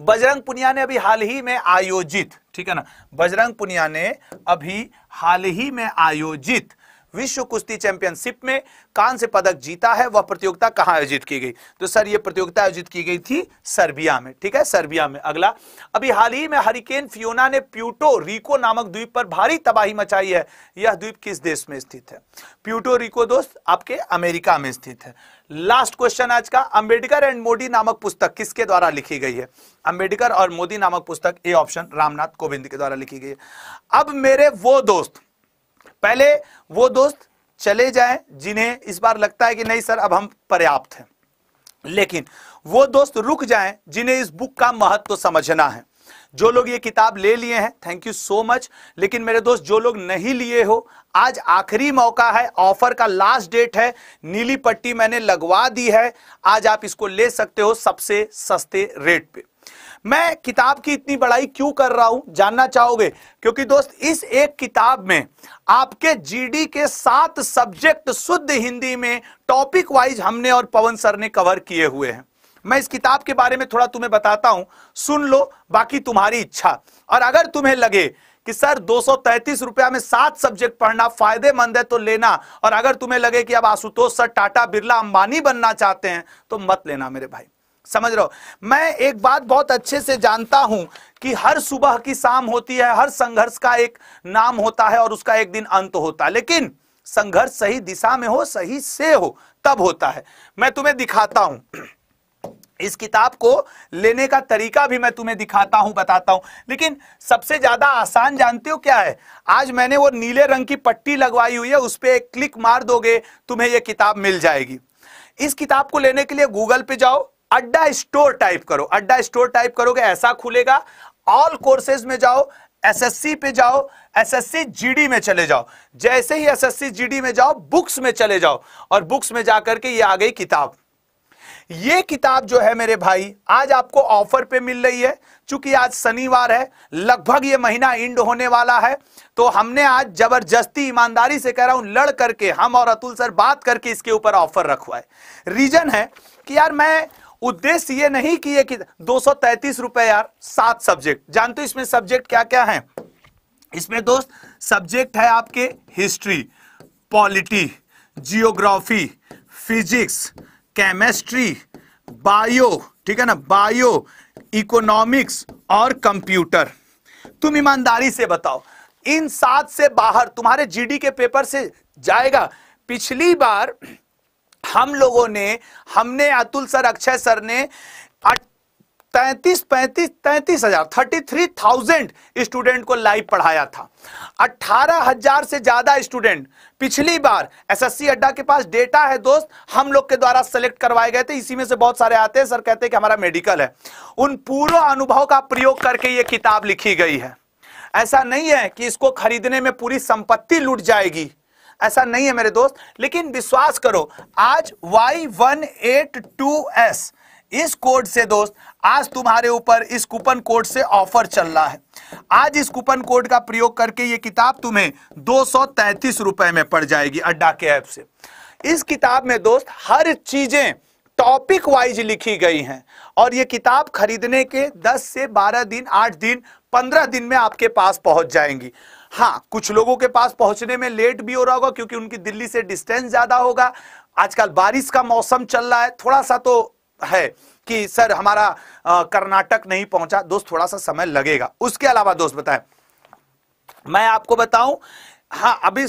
बजरंग पुनिया ने अभी हाल ही में आयोजित ठीक है ना बजरंग पुनिया ने अभी हाल ही में आयोजित विश्व कुश्ती चैंपियनशिप में कान से पदक जीता है वह प्रतियोगिता कहां आयोजित की गई तो सर यह प्रतियोगिता आयोजित की गई थी सर्बिया में ठीक है सर्बिया में अगला अभी हाल ही में हरिकेन फियोना ने प्यूटो रिको नामक द्वीप पर भारी तबाही मचाई है यह द्वीप किस देश में स्थित है प्यूटो रिको दोस्त आपके अमेरिका में स्थित है लास्ट क्वेश्चन आज का अंबेडकर एंड मोदी नामक पुस्तक किसके द्वारा लिखी गई है अंबेडकर और मोदी नामक पुस्तक ए ऑप्शन रामनाथ कोविंद के द्वारा लिखी गई है अब मेरे वो दोस्त पहले वो दोस्त चले जाएं जिन्हें इस बार लगता है कि नहीं सर अब हम पर्याप्त हैं लेकिन वो दोस्त रुक जाएं जिन्हें इस बुक का महत्व तो समझना है जो लोग ये किताब ले लिए हैं थैंक यू सो मच लेकिन मेरे दोस्त जो लोग नहीं लिए हो आज आखिरी मौका है ऑफर का लास्ट डेट है नीली पट्टी मैंने लगवा दी है आज आप इसको ले सकते हो सबसे सस्ते रेट पे मैं किताब की इतनी बड़ाई क्यों कर रहा हूं जानना चाहोगे क्योंकि दोस्त इस एक किताब में आपके जीडी के सात सब्जेक्ट शुद्ध हिंदी में टॉपिक वाइज हमने और पवन सर ने कवर किए हुए हैं मैं इस किताब के बारे में थोड़ा तुम्हें बताता हूं सुन लो बाकी तुम्हारी इच्छा और अगर तुम्हें लगे कि सर दो रुपया में सात सब्जेक्ट पढ़ना फायदेमंद है तो लेना और अगर तुम्हें लगे कि अब आशुतोष सर टाटा बिरला अंबानी बनना चाहते हैं तो मत लेना मेरे भाई समझ रहे हो मैं एक बात बहुत अच्छे से जानता हूं कि हर सुबह की शाम होती है हर संघर्ष का एक नाम होता है और उसका एक दिन अंत होता है लेकिन संघर्ष सही दिशा में हो सही से हो तब होता है मैं तुम्हें दिखाता हूं इस किताब को लेने का तरीका भी मैं तुम्हें दिखाता हूं बताता हूं लेकिन सबसे ज्यादा आसान जानते हो क्या है आज मैंने वो नीले रंग की पट्टी लगवाई हुई है उस पर एक क्लिक मार दोगे तुम्हें यह किताब मिल जाएगी इस किताब को लेने के लिए गूगल पे जाओ अड्डा स्टोर टाइप करो अड्डा स्टोर टाइप करोगे ऐसा खुलेगा ऑल कोर्सेज में जाओ एसएससी पे जाओ एसएससी जीडी में चले जाओ जैसे ही एसएससी जीडी में जाओ बुक्स में चले जाओ और बुक्स में जाकर के ये आ गई किताब ये किताब जो है मेरे भाई आज आपको ऑफर पे मिल रही है चूंकि आज शनिवार है लगभग ये महीना इंड होने वाला है तो हमने आज जबरदस्ती ईमानदारी से कह रहा हूं लड़ करके हम और अतुल सर बात करके इसके ऊपर ऑफर रखवाए रीजन है कि यार मैं उद्देश्य ये नहीं कि ये कि दो रुपए यार सात सब्जेक्ट जानते हो इसमें सब्जेक्ट क्या क्या है इसमें दोस्त सब्जेक्ट है आपके history polity geography physics chemistry bio ठीक है ना बायो इकोनॉमिक्स और कंप्यूटर तुम ईमानदारी से बताओ इन सात से बाहर तुम्हारे जीडी के पेपर से जाएगा पिछली बार हम लोगों ने हमने अतुल सर अक्षय सर ने तैतीस पैंतीस तैतीस हजार थर्टी थ्री थाउजेंड स्टूडेंट को लाइव पढ़ाया था अट्ठारह हजार से ज्यादा स्टूडेंट पिछली बार एसएससी अड्डा के पास डेटा है दोस्त हम लोग के द्वारा सेलेक्ट करवाए गए थे इसी में से बहुत सारे आते हैं सर कहते हैं कि हमारा मेडिकल है उन पूरा अनुभव का प्रयोग करके ये किताब लिखी गई है ऐसा नहीं है कि इसको खरीदने में पूरी संपत्ति लुट जाएगी ऐसा नहीं है मेरे दोस्त लेकिन विश्वास करो आज Y one eight two S इस कोड से दोस्त आज तुम्हारे ऊपर इस कूपन कोड से ऑफर चल रहा है आज इस कूपन कोड का प्रयोग करके ये किताब तुम्हें दो रुपए में पड़ जाएगी अड्डा के ऐप से इस किताब में दोस्त हर चीजें टॉपिक वाइज लिखी गई हैं और ये किताब खरीदने के 10 से 12 दिन 8 दिन 15 दिन में आपके पास पहुंच जाएंगी हाँ कुछ लोगों के पास पहुंचने में लेट भी हो रहा होगा क्योंकि उनकी दिल्ली से डिस्टेंस ज्यादा होगा आजकल बारिश का मौसम चल रहा है थोड़ा सा तो है कि सर हमारा कर्नाटक नहीं पहुंचा दोस्त थोड़ा सा समय लगेगा उसके अलावा दोस्त बताएं मैं आपको बताऊं हाँ अभी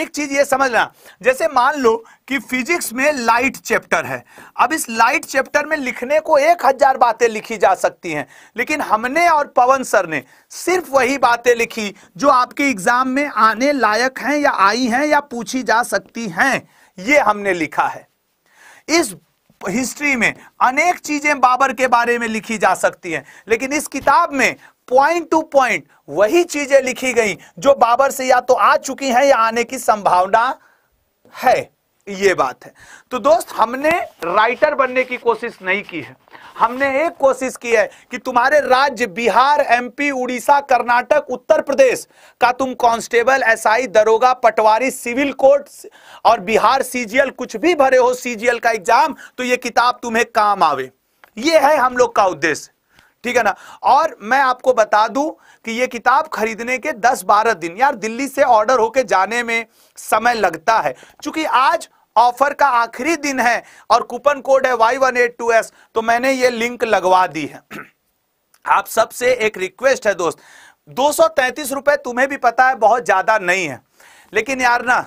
एक चीज ये समझना जैसे मान लो कि फिजिक्स में लाइट चैप्टर है अब इस लाइट चैप्टर में लिखने को एक हजार बातें लिखी जा सकती हैं लेकिन हमने और पवन सर ने सिर्फ वही बातें लिखी जो आपके एग्जाम में आने लायक हैं या आई हैं या पूछी जा सकती हैं ये हमने लिखा है इस हिस्ट्री में अनेक चीजें बाबर के बारे में लिखी जा सकती हैं लेकिन इस किताब में पॉइंट टू पॉइंट वही चीजें लिखी गई जो बाबर से या तो आ चुकी हैं या आने की संभावना है ये बात है तो दोस्त हमने राइटर बनने की कोशिश नहीं की है हमने एक कोशिश की है कि तुम्हारे राज्य बिहार एमपी उड़ीसा कर्नाटक उत्तर प्रदेश का तुम कांस्टेबल एसआई दरोगा पटवारी सिविल कोर्ट और बिहार सीजीएल कुछ भी भरे हो सीजीएल का एग्जाम तो ये किताब तुम्हें काम आवे ये है हम लोग का उद्देश्य ठीक है ना और मैं आपको बता दूं कि ये किताब खरीदने के 10-12 दिन यार दिल्ली से ऑर्डर होके जाने में समय लगता है क्योंकि आज ऑफर का आखिरी दिन है और कूपन कोड है Y one eight two S तो मैंने ये लिंक लगवा दी है आप सबसे एक रिक्वेस्ट है दोस्त दो सौ रुपए तुम्हें भी पता है बहुत ज्यादा नहीं है लेकिन यार ना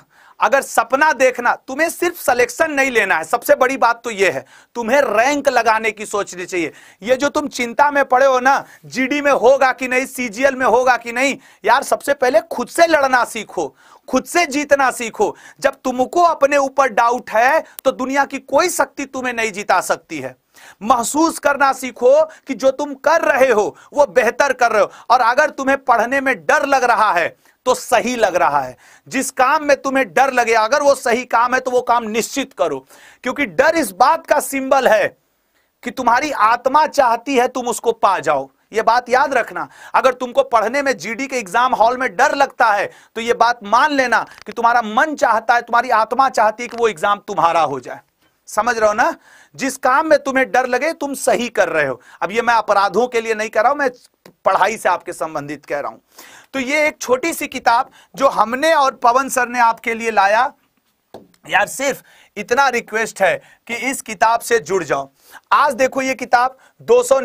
अगर सपना देखना तुम्हें सिर्फ सिलेक्शन नहीं लेना है सबसे बड़ी बात तो यह है तुम्हें रैंक लगाने की सोचनी चाहिए ये जो तुम चिंता में पड़े हो ना जीडी में होगा कि नहीं सीजीएल में होगा कि नहीं यार सबसे पहले खुद से लड़ना सीखो खुद से जीतना सीखो जब तुमको अपने ऊपर डाउट है तो दुनिया की कोई शक्ति तुम्हें नहीं जिता सकती है महसूस करना सीखो कि जो तुम कर रहे हो वो बेहतर कर रहे हो और अगर तुम्हें पढ़ने में डर लग रहा है तो सही लग रहा है जिस काम में तुम्हें डर लगे अगर वो सही काम है तो वो काम निश्चित करो क्योंकि डर इस बात का सिंबल है कि तुम्हारी आत्मा चाहती है तुम उसको पा जाओ ये बात याद रखना अगर तुमको पढ़ने में जीडी के एग्जाम हॉल में डर लगता है तो यह बात मान लेना कि तुम्हारा मन चाहता है तुम्हारी आत्मा चाहती है कि वो एग्जाम तुम्हारा हो जाए समझ रहे हो ना जिस काम में तुम्हें डर लगे तुम सही कर रहे हो अब ये मैं अपराधों के लिए नहीं कर रहा हूं मैं पढ़ाई से आपके संबंधित कह रहा हूं तो ये एक छोटी सी किताब जो हमने और पवन सर ने आपके लिए लाया यार सिर्फ इतना रिक्वेस्ट है कि इस किताब से जुड़ जाओ आज देखो ये किताब दो सौ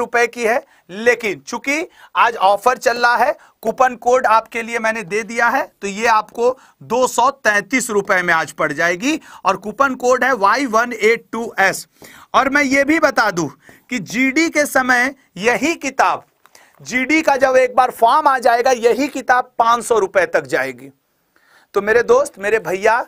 रुपए की है लेकिन चूंकि आज ऑफर चल रहा है कूपन कोड आपके लिए मैंने दे दिया है तो ये आपको दो रुपए में आज पड़ जाएगी और कूपन कोड है Y182S और मैं ये भी बता दूं कि जीडी के समय यही किताब जीडी का जब एक बार फॉर्म आ जाएगा यही किताब पांच सौ रुपए तक जाएगी तो मेरे दोस्त मेरे भैया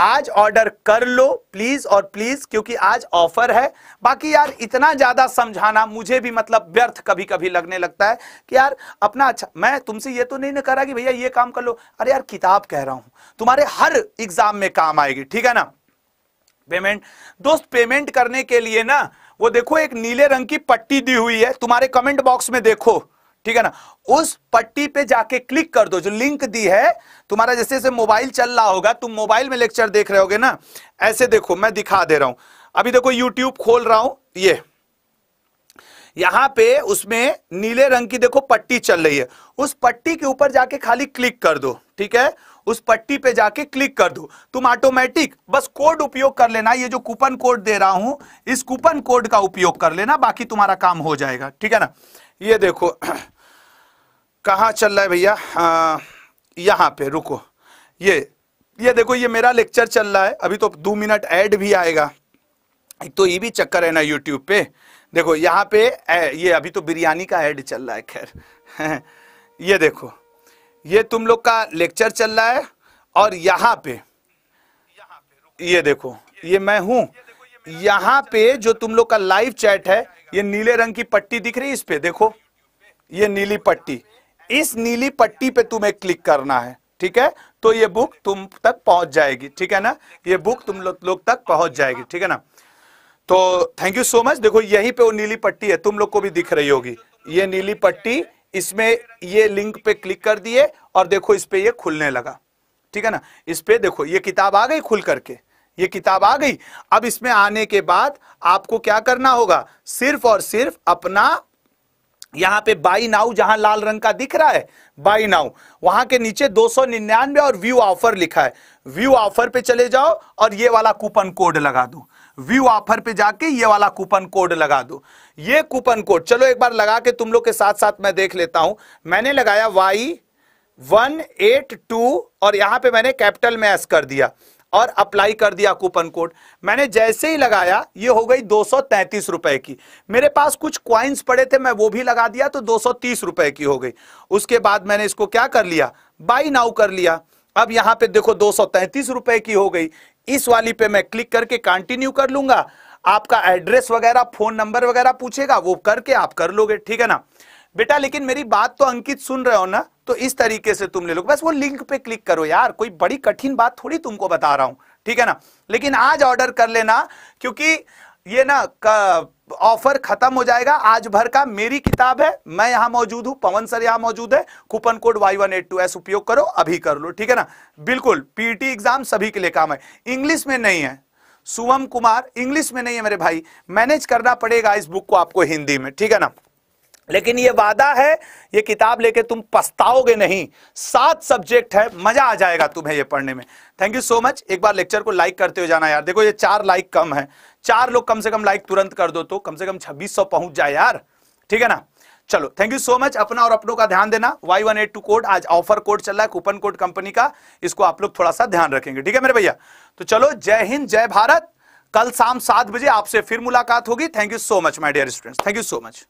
आज ऑर्डर कर लो प्लीज और प्लीज क्योंकि आज ऑफर है बाकी यार इतना ज्यादा समझाना मुझे भी मतलब व्यर्थ कभी कभी लगने लगता है कि यार अपना अच्छा मैं तुमसे ये तो नहीं ना कर रहा कि भैया ये काम कर लो अरे यार किताब कह रहा हूं तुम्हारे हर एग्जाम में काम आएगी ठीक है ना पेमेंट दोस्त पेमेंट करने के लिए ना वो देखो एक नीले रंग की पट्टी दी हुई है तुम्हारे कमेंट बॉक्स में देखो ठीक है ना उस पट्टी पे जाके क्लिक कर दो जो लिंक दी है तुम्हारा जैसे जैसे मोबाइल चल रहा होगा तुम मोबाइल में लेक्चर देख रहे होगे ना ऐसे देखो मैं दिखा दे रहा हूं अभी देखो यूट्यूब खोल रहा हूं ये यहां पे उसमें नीले रंग की देखो पट्टी चल रही है उस पट्टी के ऊपर जाके खाली क्लिक कर दो ठीक है उस पट्टी पे जाके क्लिक कर दो तुम ऑटोमेटिक बस कोड उपयोग कर लेना ये जो कूपन कोड दे रहा हूं इस कूपन कोड का उपयोग कर लेना बाकी तुम्हारा काम हो जाएगा ठीक है ना ये देखो कहा चल रहा है भैया यहां पे रुको ये ये देखो ये मेरा लेक्चर चल रहा है अभी तो दो मिनट ऐड भी आएगा एक तो ये भी चक्कर है ना यूट्यूब पे देखो यहाँ पे ए, ये अभी तो बिरयानी का ऐड चल रहा है खैर ये देखो ये तुम लोग का लेक्चर चल रहा है और यहाँ पे ये देखो ये मैं हूं यहाँ पे जो तुम लोग का लाइव चैट है ये नीले रंग की पट्टी दिख रही है इस पे देखो ये नीली पट्टी इस नीली पट्टी पे तुम्हें क्लिक करना है ठीक है तो ये बुक तुम तक पहुंच जाएगी ठीक है ना ये बुक तुम लोग लो तक पहुंच जाएगी ठीक है ना तो थैंक यू सो मच देखो यहीं पे वो नीली पट्टी है तुम लोग को भी दिख रही होगी ये नीली पट्टी इसमें ये लिंक पे क्लिक कर दिए और देखो इस पे ये खुलने लगा ठीक है ना इस पे देखो ये किताब आ गई खुल करके ये किताब आ गई अब इसमें आने के बाद आपको क्या करना होगा सिर्फ और सिर्फ अपना यहां पे बाई नाउ जहां लाल रंग का दिख रहा है बाई नाउ वहां के नीचे दो निन्यानवे और व्यू ऑफर लिखा है व्यू ऑफर पे चले जाओ और ये वाला कूपन कोड लगा दो व्यू ऑफर पे जाके ये वाला कूपन कोड लगा दो ये कूपन कोड चलो एक बार लगा के तुम लोग के साथ साथ मैं देख लेता हूं मैंने लगाया वाई वन एट टू और यहां पे मैंने कैपिटल में एस कर दिया और अप्लाई कर दिया कूपन कोड मैंने जैसे ही लगाया ये हो गई दो रुपए की मेरे पास कुछ क्वाइंस पड़े थे मैं वो भी लगा दिया तो दो रुपए की हो गई उसके बाद मैंने इसको क्या कर लिया बाई नाउ कर लिया अब यहां पे देखो दो रुपए की हो गई इस वाली पे मैं क्लिक करके कंटिन्यू कर लूंगा आपका एड्रेस वगैरह फोन नंबर वगैरह पूछेगा वो करके आप कर लोगे ठीक है ना बेटा लेकिन मेरी बात तो अंकित सुन रहे हो ना तो इस तरीके से तुम ले लो बस वो लिंक पे क्लिक करो यार कोई बड़ी कठिन बात थोड़ी तुमको बता रहा हूं ठीक है ना लेकिन आज ऑर्डर कर लेना क्योंकि ये ना ऑफर खत्म हो जाएगा आज भर का मेरी किताब है मैं यहां मौजूद हूं पवन सर यहां मौजूद है coupon code Y one eight two S उपयोग करो अभी कर लो ठीक है ना बिल्कुल पीटी एग्जाम e सभी के लिए काम है इंग्लिश में नहीं है सुवम कुमार इंग्लिश में नहीं है मेरे भाई मैनेज करना पड़ेगा इस बुक को आपको हिंदी में ठीक है ना लेकिन ये वादा है ये किताब लेके तुम पछताओगे नहीं सात सब्जेक्ट है मजा आ जाएगा तुम्हें ये पढ़ने में थैंक यू सो मच एक बार लेक्चर को लाइक करते हुए जाना यार देखो ये चार लाइक कम है चार लोग कम से कम लाइक तुरंत कर दो तो कम से कम छब्बीस सौ पहुंच जाए यार ठीक है ना चलो थैंक यू सो मच अपना और अपनों का ध्यान देना Y one eight two code आज ऑफर कोड चल रहा है कूपन कोड कंपनी का इसको आप लोग थोड़ा सा ध्यान रखेंगे ठीक है मेरे भैया तो चलो जय हिंद जय भारत कल शाम सात बजे आपसे फिर मुलाकात होगी thank you so much my dear students thank you so much